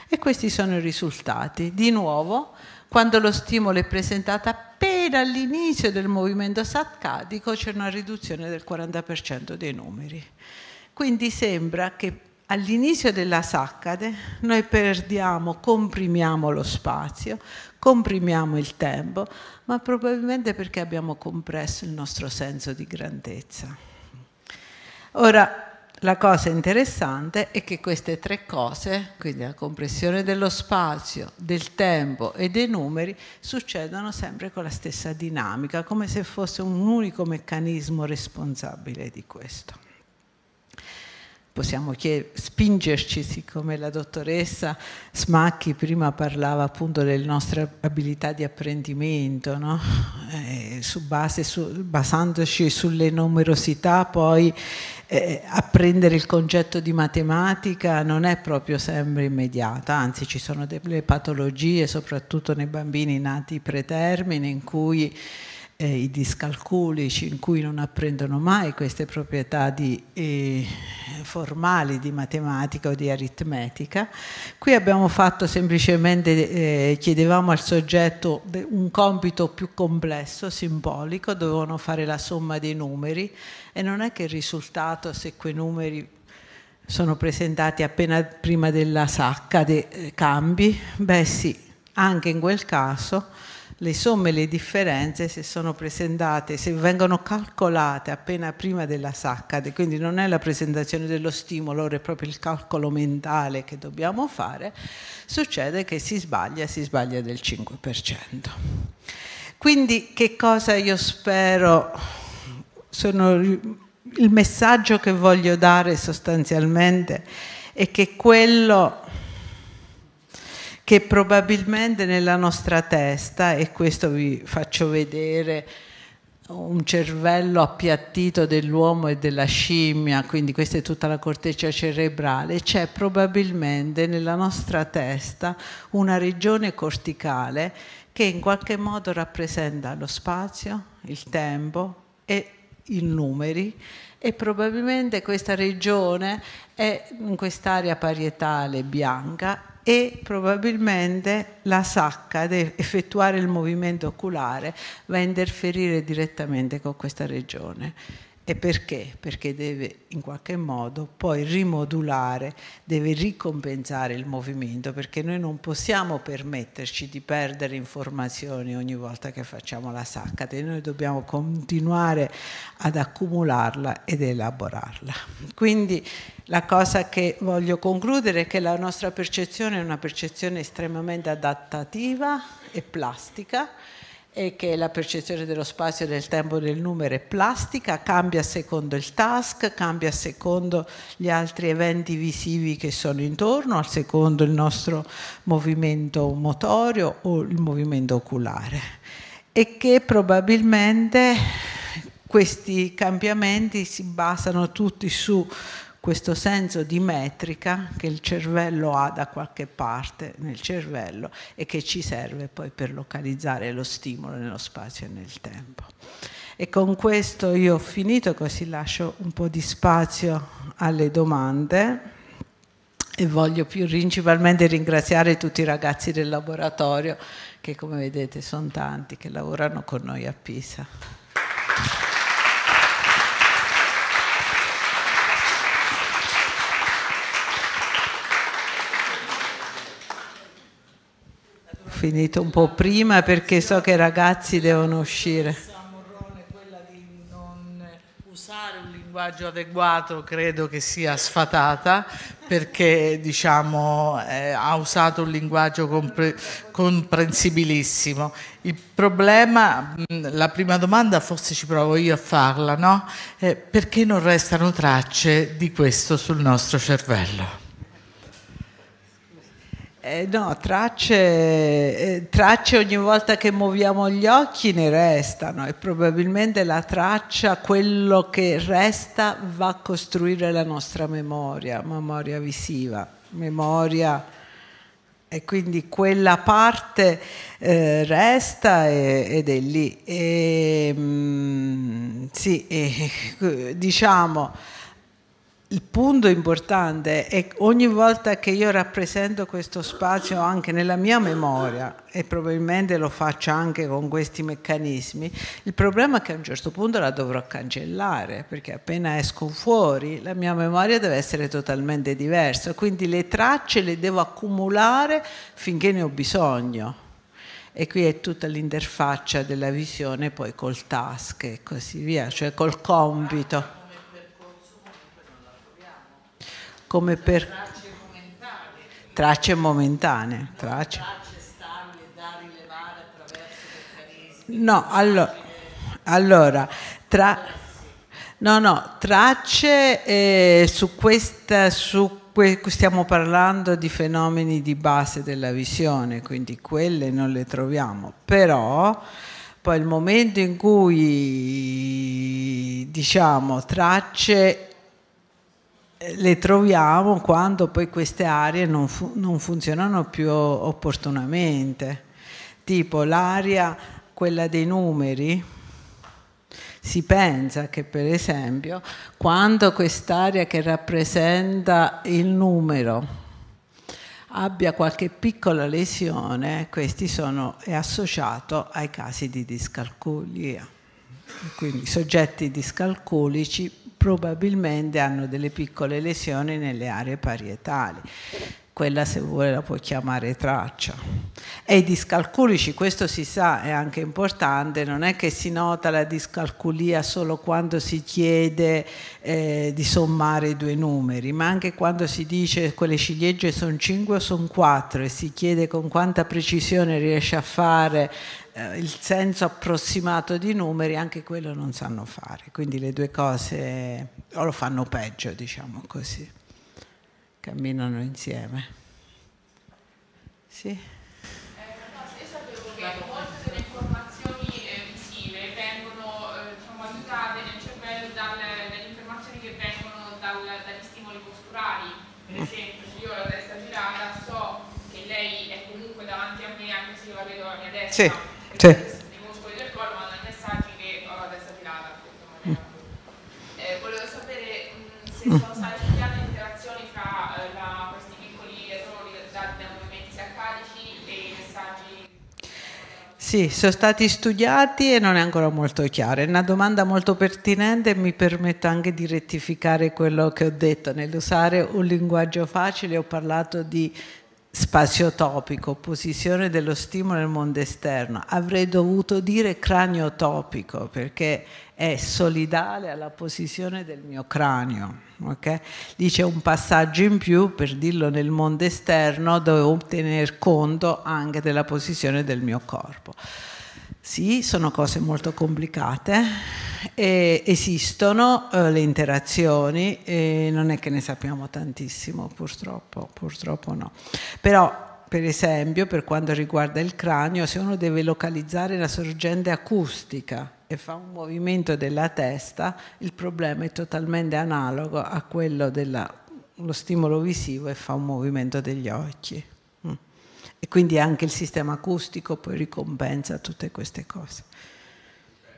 E questi sono i risultati. Di nuovo, quando lo stimolo è presentato appena all'inizio del movimento saccadico c'è una riduzione del 40% dei numeri. Quindi sembra che all'inizio della saccade noi perdiamo, comprimiamo lo spazio, comprimiamo il tempo, ma probabilmente perché abbiamo compresso il nostro senso di grandezza. Ora, la cosa interessante è che queste tre cose, quindi la compressione dello spazio, del tempo e dei numeri, succedono sempre con la stessa dinamica, come se fosse un unico meccanismo responsabile di questo possiamo spingerci, siccome la dottoressa Smacchi prima parlava appunto delle nostre abilità di apprendimento, no? eh, su base, su, basandoci sulle numerosità, poi eh, apprendere il concetto di matematica non è proprio sempre immediata, anzi ci sono delle patologie, soprattutto nei bambini nati pretermine, in cui eh, i discalculici in cui non apprendono mai queste proprietà di, eh, formali di matematica o di aritmetica. Qui abbiamo fatto semplicemente, eh, chiedevamo al soggetto un compito più complesso, simbolico, dovevano fare la somma dei numeri e non è che il risultato, se quei numeri sono presentati appena prima della sacca dei eh, cambi, beh sì, anche in quel caso le somme e le differenze se sono presentate, se vengono calcolate appena prima della saccade, quindi non è la presentazione dello stimolo, ora è proprio il calcolo mentale che dobbiamo fare, succede che si sbaglia, si sbaglia del 5%. Quindi che cosa io spero, sono, il messaggio che voglio dare sostanzialmente è che quello che probabilmente nella nostra testa, e questo vi faccio vedere un cervello appiattito dell'uomo e della scimmia, quindi questa è tutta la corteccia cerebrale, c'è probabilmente nella nostra testa una regione corticale che in qualche modo rappresenta lo spazio, il tempo e i numeri e probabilmente questa regione è in quest'area parietale bianca e probabilmente la sacca ad effettuare il movimento oculare va a interferire direttamente con questa regione. E perché? Perché deve in qualche modo poi rimodulare, deve ricompensare il movimento, perché noi non possiamo permetterci di perdere informazioni ogni volta che facciamo la sacca, noi dobbiamo continuare ad accumularla ed elaborarla. Quindi la cosa che voglio concludere è che la nostra percezione è una percezione estremamente adattativa e plastica e che la percezione dello spazio, del tempo e del numero è plastica, cambia secondo il task, cambia secondo gli altri eventi visivi che sono intorno, al secondo il nostro movimento motorio o il movimento oculare e che probabilmente questi cambiamenti si basano tutti su questo senso di metrica che il cervello ha da qualche parte nel cervello e che ci serve poi per localizzare lo stimolo nello spazio e nel tempo. E con questo io ho finito, così lascio un po' di spazio alle domande e voglio più principalmente ringraziare tutti i ragazzi del laboratorio che come vedete sono tanti che lavorano con noi a Pisa. finito un po' prima perché so che i ragazzi devono uscire. Quella di non usare un linguaggio adeguato credo che sia sfatata perché diciamo, eh, ha usato un linguaggio compre comprensibilissimo. Il problema, la prima domanda forse ci provo io a farla, no? Eh, perché non restano tracce di questo sul nostro cervello? Eh, no, tracce, eh, tracce, ogni volta che muoviamo gli occhi ne restano e probabilmente la traccia, quello che resta, va a costruire la nostra memoria, memoria visiva, memoria e quindi quella parte eh, resta e, ed è lì. E, ehm, mh, sì, e, [LAUGHS] diciamo il punto importante è che ogni volta che io rappresento questo spazio anche nella mia memoria e probabilmente lo faccio anche con questi meccanismi, il problema è che a un certo punto la dovrò cancellare perché appena esco fuori la mia memoria deve essere totalmente diversa, quindi le tracce le devo accumulare finché ne ho bisogno. E qui è tutta l'interfaccia della visione poi col task e così via, cioè col compito. come per... Tracce momentanee. Tracce momentanee, stabili da rilevare attraverso meccanismi. No, allo- allora, tra... No, no, tracce eh, su questa, su stiamo parlando di fenomeni di base della visione, quindi quelle non le troviamo, però poi il momento in cui diciamo tracce le troviamo quando poi queste aree non, fu non funzionano più opportunamente. Tipo l'area, quella dei numeri, si pensa che per esempio quando quest'area che rappresenta il numero abbia qualche piccola lesione, questi sono, è associato ai casi di discalculia. Quindi soggetti discalcolici probabilmente hanno delle piccole lesioni nelle aree parietali quella se vuole la puoi chiamare traccia. E i discalculici, questo si sa, è anche importante, non è che si nota la discalculia solo quando si chiede eh, di sommare i due numeri, ma anche quando si dice quelle ciliegie sono 5 o sono 4 e si chiede con quanta precisione riesce a fare eh, il senso approssimato di numeri, anche quello non sanno fare. Quindi le due cose o lo fanno peggio, diciamo così. Camminano insieme. Sì? Eh, io sapevo che molte delle informazioni eh, visive vengono eh, aiutate nel cervello dalle informazioni che vengono dagli stimoli posturali. Per esempio, se io ho la testa girata, so che lei è comunque davanti a me, anche se io la vedo alla mia destra. Sì. Sì. Eh, volevo sapere mh, se sono state studiate interazioni fra eh, la, questi piccoli errori dati dai movimenti saccadici e i messaggi? Sì, sono stati studiati e non è ancora molto chiaro. È una domanda molto pertinente e mi permetto anche di rettificare quello che ho detto. Nell'usare un linguaggio facile ho parlato di spaziotopico, posizione dello stimolo nel mondo esterno. Avrei dovuto dire craniotopico perché è solidale alla posizione del mio cranio. Okay? Lì c'è un passaggio in più, per dirlo nel mondo esterno, dovevo tener conto anche della posizione del mio corpo. Sì, sono cose molto complicate eh, esistono eh, le interazioni, eh, non è che ne sappiamo tantissimo purtroppo, purtroppo no. Però per esempio per quanto riguarda il cranio, se uno deve localizzare la sorgente acustica e fa un movimento della testa, il problema è totalmente analogo a quello dello stimolo visivo e fa un movimento degli occhi. Mm. E quindi anche il sistema acustico poi ricompensa tutte queste cose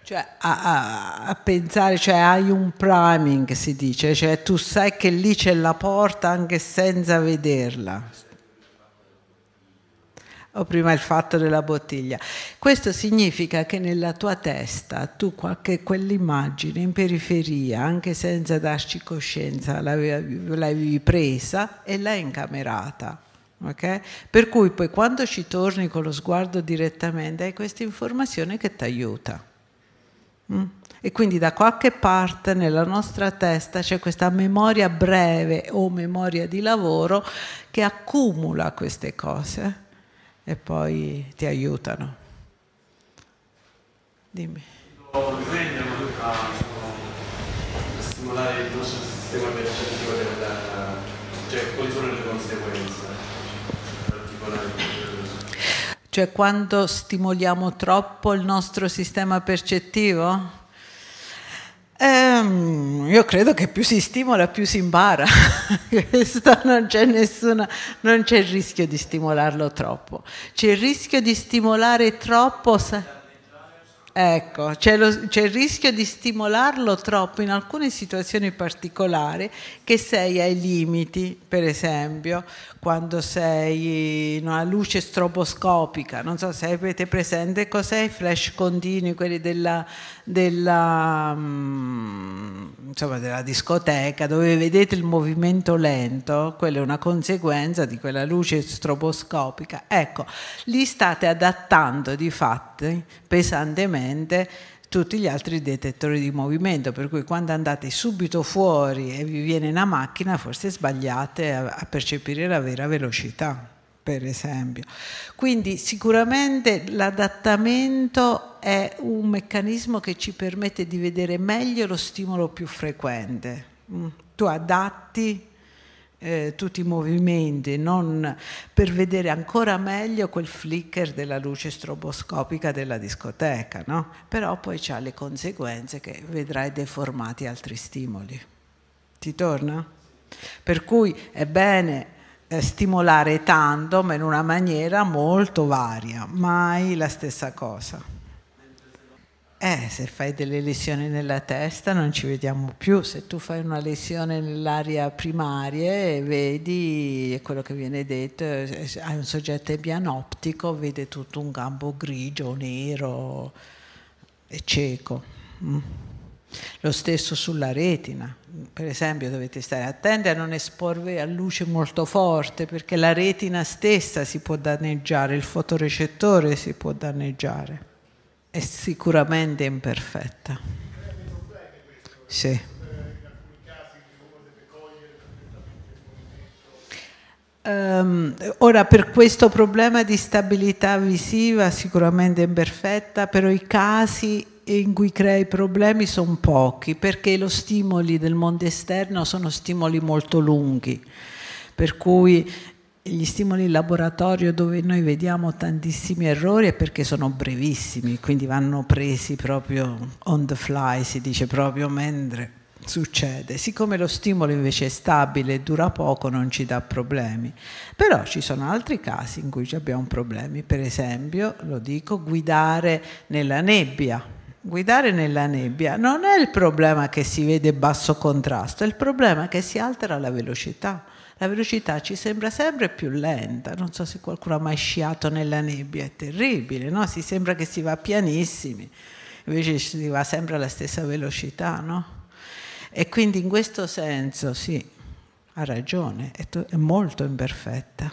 cioè, a, a, pensare, cioè hai un priming si dice, cioè tu sai che lì c'è la porta anche senza vederla. O prima il fatto della bottiglia. Questo significa che nella tua testa tu qualche, quell'immagine in periferia, anche senza darci coscienza, l'avevi presa e l'hai incamerata. Okay? Per cui poi quando ci torni con lo sguardo direttamente hai questa informazione che ti aiuta. Mm? E quindi da qualche parte nella nostra testa c'è questa memoria breve o memoria di lavoro che accumula queste cose e poi ti aiutano. Dimmi. Meglio a stimolare il nostro sistema percettivo cioè quali sono le conseguenze particolari cioè quando stimoliamo troppo il nostro sistema percettivo? Ehm, io credo che più si stimola più si impara, [LAUGHS] non c'è nessuna, non c'è il rischio di stimolarlo troppo, c'è il rischio di stimolare troppo... Ecco, c'è, lo, c'è, il rischio di stimolarlo troppo in alcune situazioni particolari che sei ai limiti, per esempio, quando sei in una luce stroboscopica, non so se avete presente cos'è i flash continui, quelli della, della, mm, insomma, della discoteca, dove vedete il movimento lento, quella è una conseguenza di quella luce stroboscopica. Ecco, li state adattando di fatti pesantemente tutti gli altri detettori di movimento, per cui quando andate subito fuori e vi viene una macchina forse sbagliate a, percepire la vera velocità, per esempio. Quindi sicuramente l'adattamento è un meccanismo che ci permette di vedere meglio lo stimolo più frequente. Mm. Tu adatti eh, tutti i movimenti non, per vedere ancora meglio quel flicker della luce stroboscopica della discoteca, no? però poi c'ha le conseguenze che vedrai deformati altri stimoli. Ti torna? Per cui è bene eh, stimolare ma in una maniera molto varia, mai la stessa cosa. Eh, se fai delle lesioni nella testa non ci vediamo più, se tu fai una lesione nell'area primaria vedi quello che viene detto, eh, hai un soggetto ebianoptico, vede tutto un gambo grigio, nero e cieco. Mm. Lo stesso sulla retina, per esempio dovete stare attenti a non esporvi a luce molto forte perché la retina stessa si può danneggiare, il fotorecettore si può danneggiare è sicuramente imperfetta. Sì. Um, ora, per questo problema di stabilità visiva, sicuramente imperfetta, però i casi in cui crea i problemi sono pochi, perché lo stimoli del mondo esterno sono stimoli molto lunghi, per cui gli stimoli in laboratorio dove noi vediamo tantissimi errori è perché sono brevissimi, quindi vanno presi proprio on the fly, si dice proprio mentre succede. Siccome lo stimolo invece è stabile e dura poco, non ci dà problemi. Però ci sono altri casi in cui abbiamo problemi, per esempio, lo dico, guidare nella nebbia. Guidare nella nebbia non è il problema che si vede basso contrasto, è il problema che si altera la velocità la velocità ci sembra sempre più lenta. Non so se qualcuno ha mai sciato nella nebbia, è terribile, no? Si sembra che si va pianissimi, invece si va sempre alla stessa velocità, no? E quindi in questo senso, sì, ha ragione, è, to- è molto imperfetta.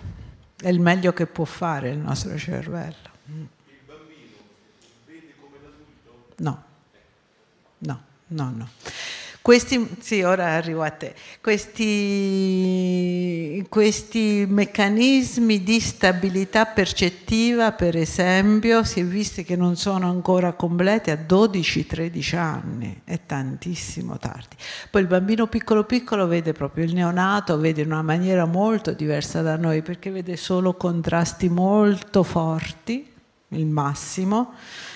È il meglio che può fare il nostro cervello. Il bambino vede come l'adulto? No, no, no, no. Questi, sì, ora arrivo a te. Questi, questi meccanismi di stabilità percettiva, per esempio, si è visto che non sono ancora completi a 12-13 anni, è tantissimo tardi. Poi il bambino piccolo piccolo vede proprio il neonato, vede in una maniera molto diversa da noi perché vede solo contrasti molto forti, il massimo,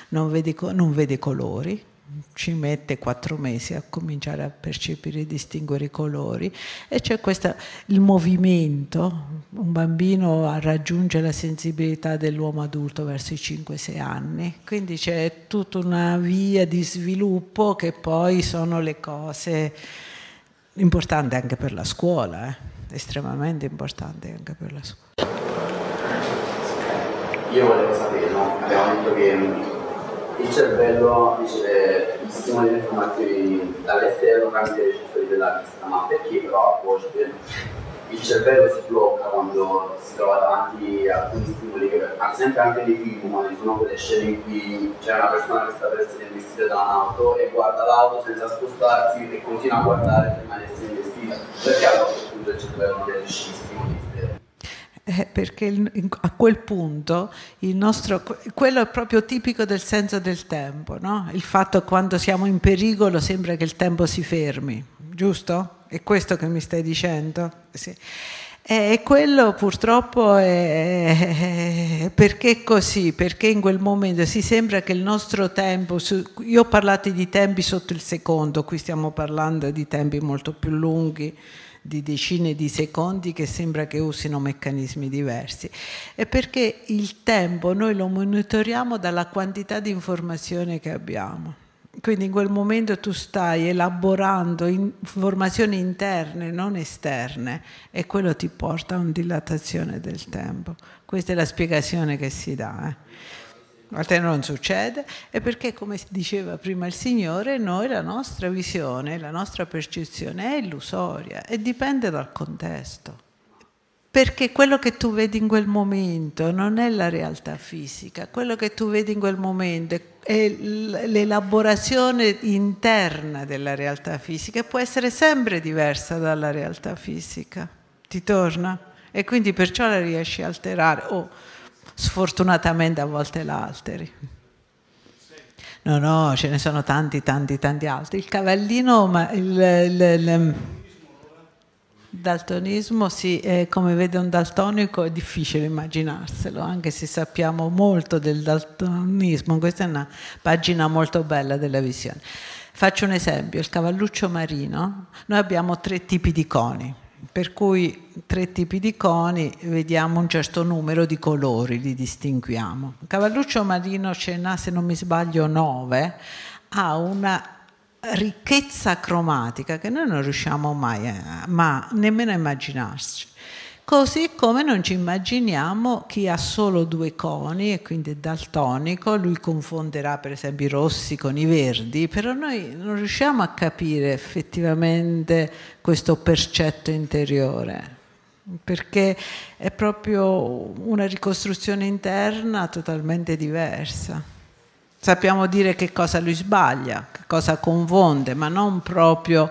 non vede, non vede colori, ci mette quattro mesi a cominciare a percepire e distinguere i colori e c'è questo il movimento, un bambino raggiunge la sensibilità dell'uomo adulto verso i 5-6 anni, quindi c'è tutta una via di sviluppo che poi sono le cose importanti anche per la scuola, eh? estremamente importanti anche per la scuola. Io volevo sapere, no? abbiamo detto che il cervello dice riceve tantissime informazioni dall'esterno tramite i recettori dell'artista, vista, ma perché però a boh, volte cioè, il cervello si blocca quando si trova davanti a alcuni stimoli, per esempio anche di film, ma ci sono quelle scene in cui c'è una persona che sta per essere investita da un'auto e guarda l'auto senza spostarsi e continua a guardare prima di essere investita, perché a questo punto il cervello non riesce a stimoli? eh, perché in, a quel punto il nostro, quello è proprio tipico del senso del tempo, no? il fatto che quando siamo in pericolo sembra che il tempo si fermi, giusto? È questo che mi stai dicendo? Sì. E quello purtroppo è perché così, perché in quel momento si sembra che il nostro tempo, io ho parlato di tempi sotto il secondo, qui stiamo parlando di tempi molto più lunghi, di decine di secondi che sembra che usino meccanismi diversi. È perché il tempo noi lo monitoriamo dalla quantità di informazione che abbiamo. Quindi in quel momento tu stai elaborando informazioni interne, non esterne, e quello ti porta a una dilatazione del tempo. Questa è la spiegazione che si dà. Eh a te non succede, è perché, come diceva prima il Signore, noi la nostra visione, la nostra percezione è illusoria e dipende dal contesto. Perché quello che tu vedi in quel momento non è la realtà fisica, quello che tu vedi in quel momento è l'elaborazione interna della realtà fisica e può essere sempre diversa dalla realtà fisica. Ti torna? E quindi perciò la riesci a alterare. Oh, sfortunatamente a volte la alteri. No, no, ce ne sono tanti, tanti, tanti altri. Il cavallino, ma il, il, il daltonismo, sì, eh, come vede un daltonico è difficile immaginarselo, anche se sappiamo molto del daltonismo. Questa è una pagina molto bella della visione. Faccio un esempio, il cavalluccio marino, noi abbiamo tre tipi di coni per cui tre tipi di coni, vediamo un certo numero di colori, li distinguiamo. Cavalluccio marino ce n'ha, se non mi sbaglio, nove, ha una ricchezza cromatica che noi non riusciamo mai a, ma nemmeno a immaginarci. Così come non ci immaginiamo chi ha solo due coni e quindi è daltonico, lui confonderà per esempio i rossi con i verdi, però noi non riusciamo a capire effettivamente questo percetto interiore, perché è proprio una ricostruzione interna totalmente diversa. Sappiamo dire che cosa lui sbaglia, che cosa confonde, ma non proprio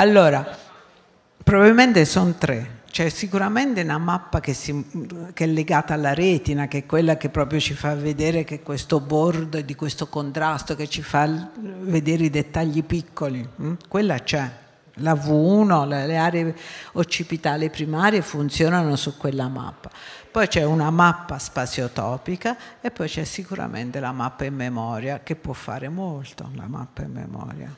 Allora, probabilmente sono tre. C'è sicuramente una mappa che, si, che, è legata alla retina, che è quella che proprio ci fa vedere che questo bordo di questo contrasto, che ci fa vedere i dettagli piccoli. Mm? Quella c'è. La V1, le aree occipitali primarie funzionano su quella mappa. Poi c'è una mappa spaziotopica e poi c'è sicuramente la mappa in memoria che può fare molto, la mappa in memoria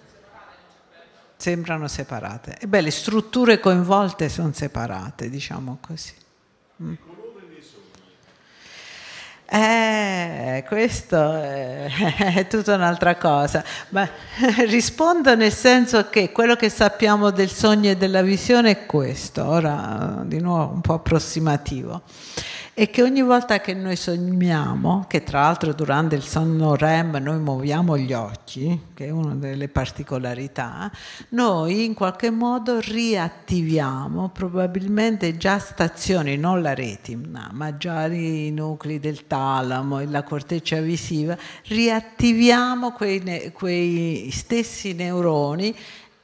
sembrano separate. E beh, le strutture coinvolte sono separate, diciamo così. Mm. Eh, questo è, [LAUGHS] è tutta un'altra cosa, ma [LAUGHS] rispondo nel senso che quello che sappiamo del sogno e della visione è questo, ora di nuovo un po' approssimativo e che ogni volta che noi sogniamo, che tra l'altro durante il sonno REM noi muoviamo gli occhi, che è una delle particolarità, noi in qualche modo riattiviamo probabilmente già stazioni, non la retina, ma già i nuclei del talamo e la corteccia visiva, riattiviamo quei, quei stessi neuroni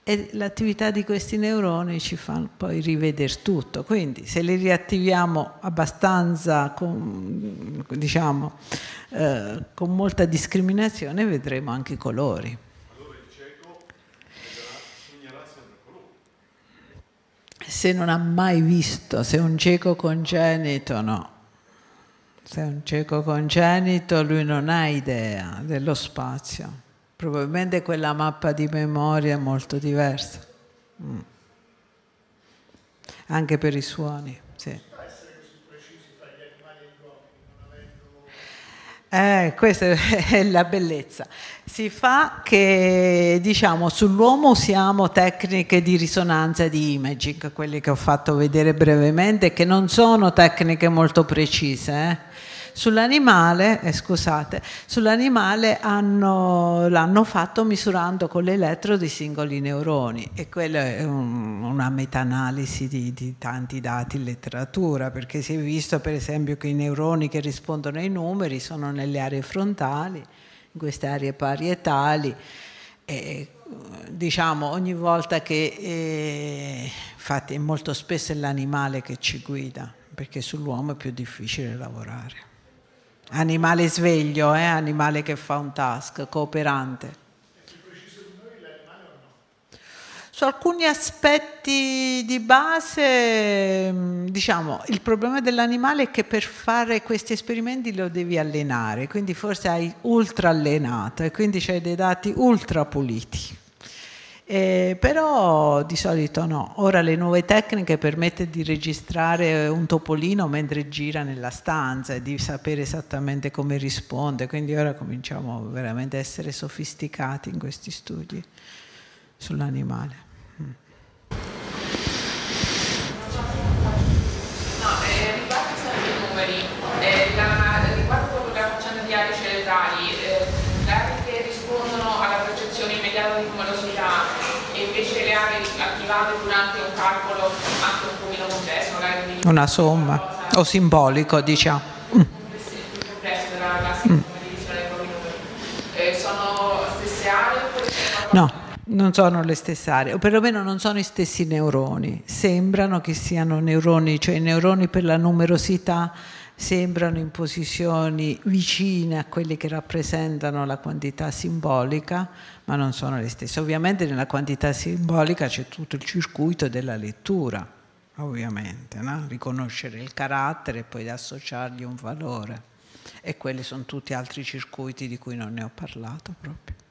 e l'attività di questi neuroni ci fa poi rivedere tutto. Quindi se li riattiviamo abbastanza, con, diciamo, eh, con molta discriminazione, vedremo anche i colori. Allora il cieco segnerà sempre colore. Se non ha mai visto, se è un cieco congenito, no. Se è un cieco congenito, lui non ha idea dello spazio probabilmente quella mappa di memoria è molto diversa. Mm. Anche per i suoni, sì. Eh, questa [LAUGHS] è la bellezza. Si fa che diciamo sull'uomo usiamo tecniche di risonanza di imaging, quelle che ho fatto vedere brevemente, che non sono tecniche molto precise. Eh? Sull'animale, eh, scusate, sull'animale hanno, l'hanno fatto misurando con l'elettrodo i singoli neuroni e quella è un, una meta-analisi di, di tanti dati in letteratura, perché si è visto per esempio che i neuroni che rispondono ai numeri sono nelle aree frontali, in queste aree parietali. E, diciamo ogni volta che eh, infatti molto spesso l'animale che ci guida perché sull'uomo è più difficile lavorare Animale sveglio, eh? animale che fa un task, cooperante. Su alcuni aspetti di base, mm, diciamo, il problema dell'animale è che per fare questi esperimenti lo devi allenare, quindi forse hai ultra allenato e quindi c'hai dei dati ultra puliti. Eh, però di solito no. Ora le nuove tecniche permettono di registrare un topolino mentre gira nella stanza e di sapere esattamente come risponde, quindi ora cominciamo veramente a essere sofisticati in questi studi sull'animale. Mm. No, eh. arrivate durante un calcolo anche un pochino complesso, magari un una somma cosa, o simbolico, diciamo. Mm. Mm. stesse aree? No, non sono le stesse aree, o perlomeno non sono i stessi neuroni. Sembrano che siano neuroni, cioè i neuroni per la numerosità sembrano in posizioni vicine a quelli che rappresentano la quantità simbolica, ma non sono le stesse. Ovviamente nella quantità simbolica c'è tutto il circuito della lettura, ovviamente, no? riconoscere il carattere e poi associargli un valore. E quelli sono tutti altri circuiti di cui non ne ho parlato proprio.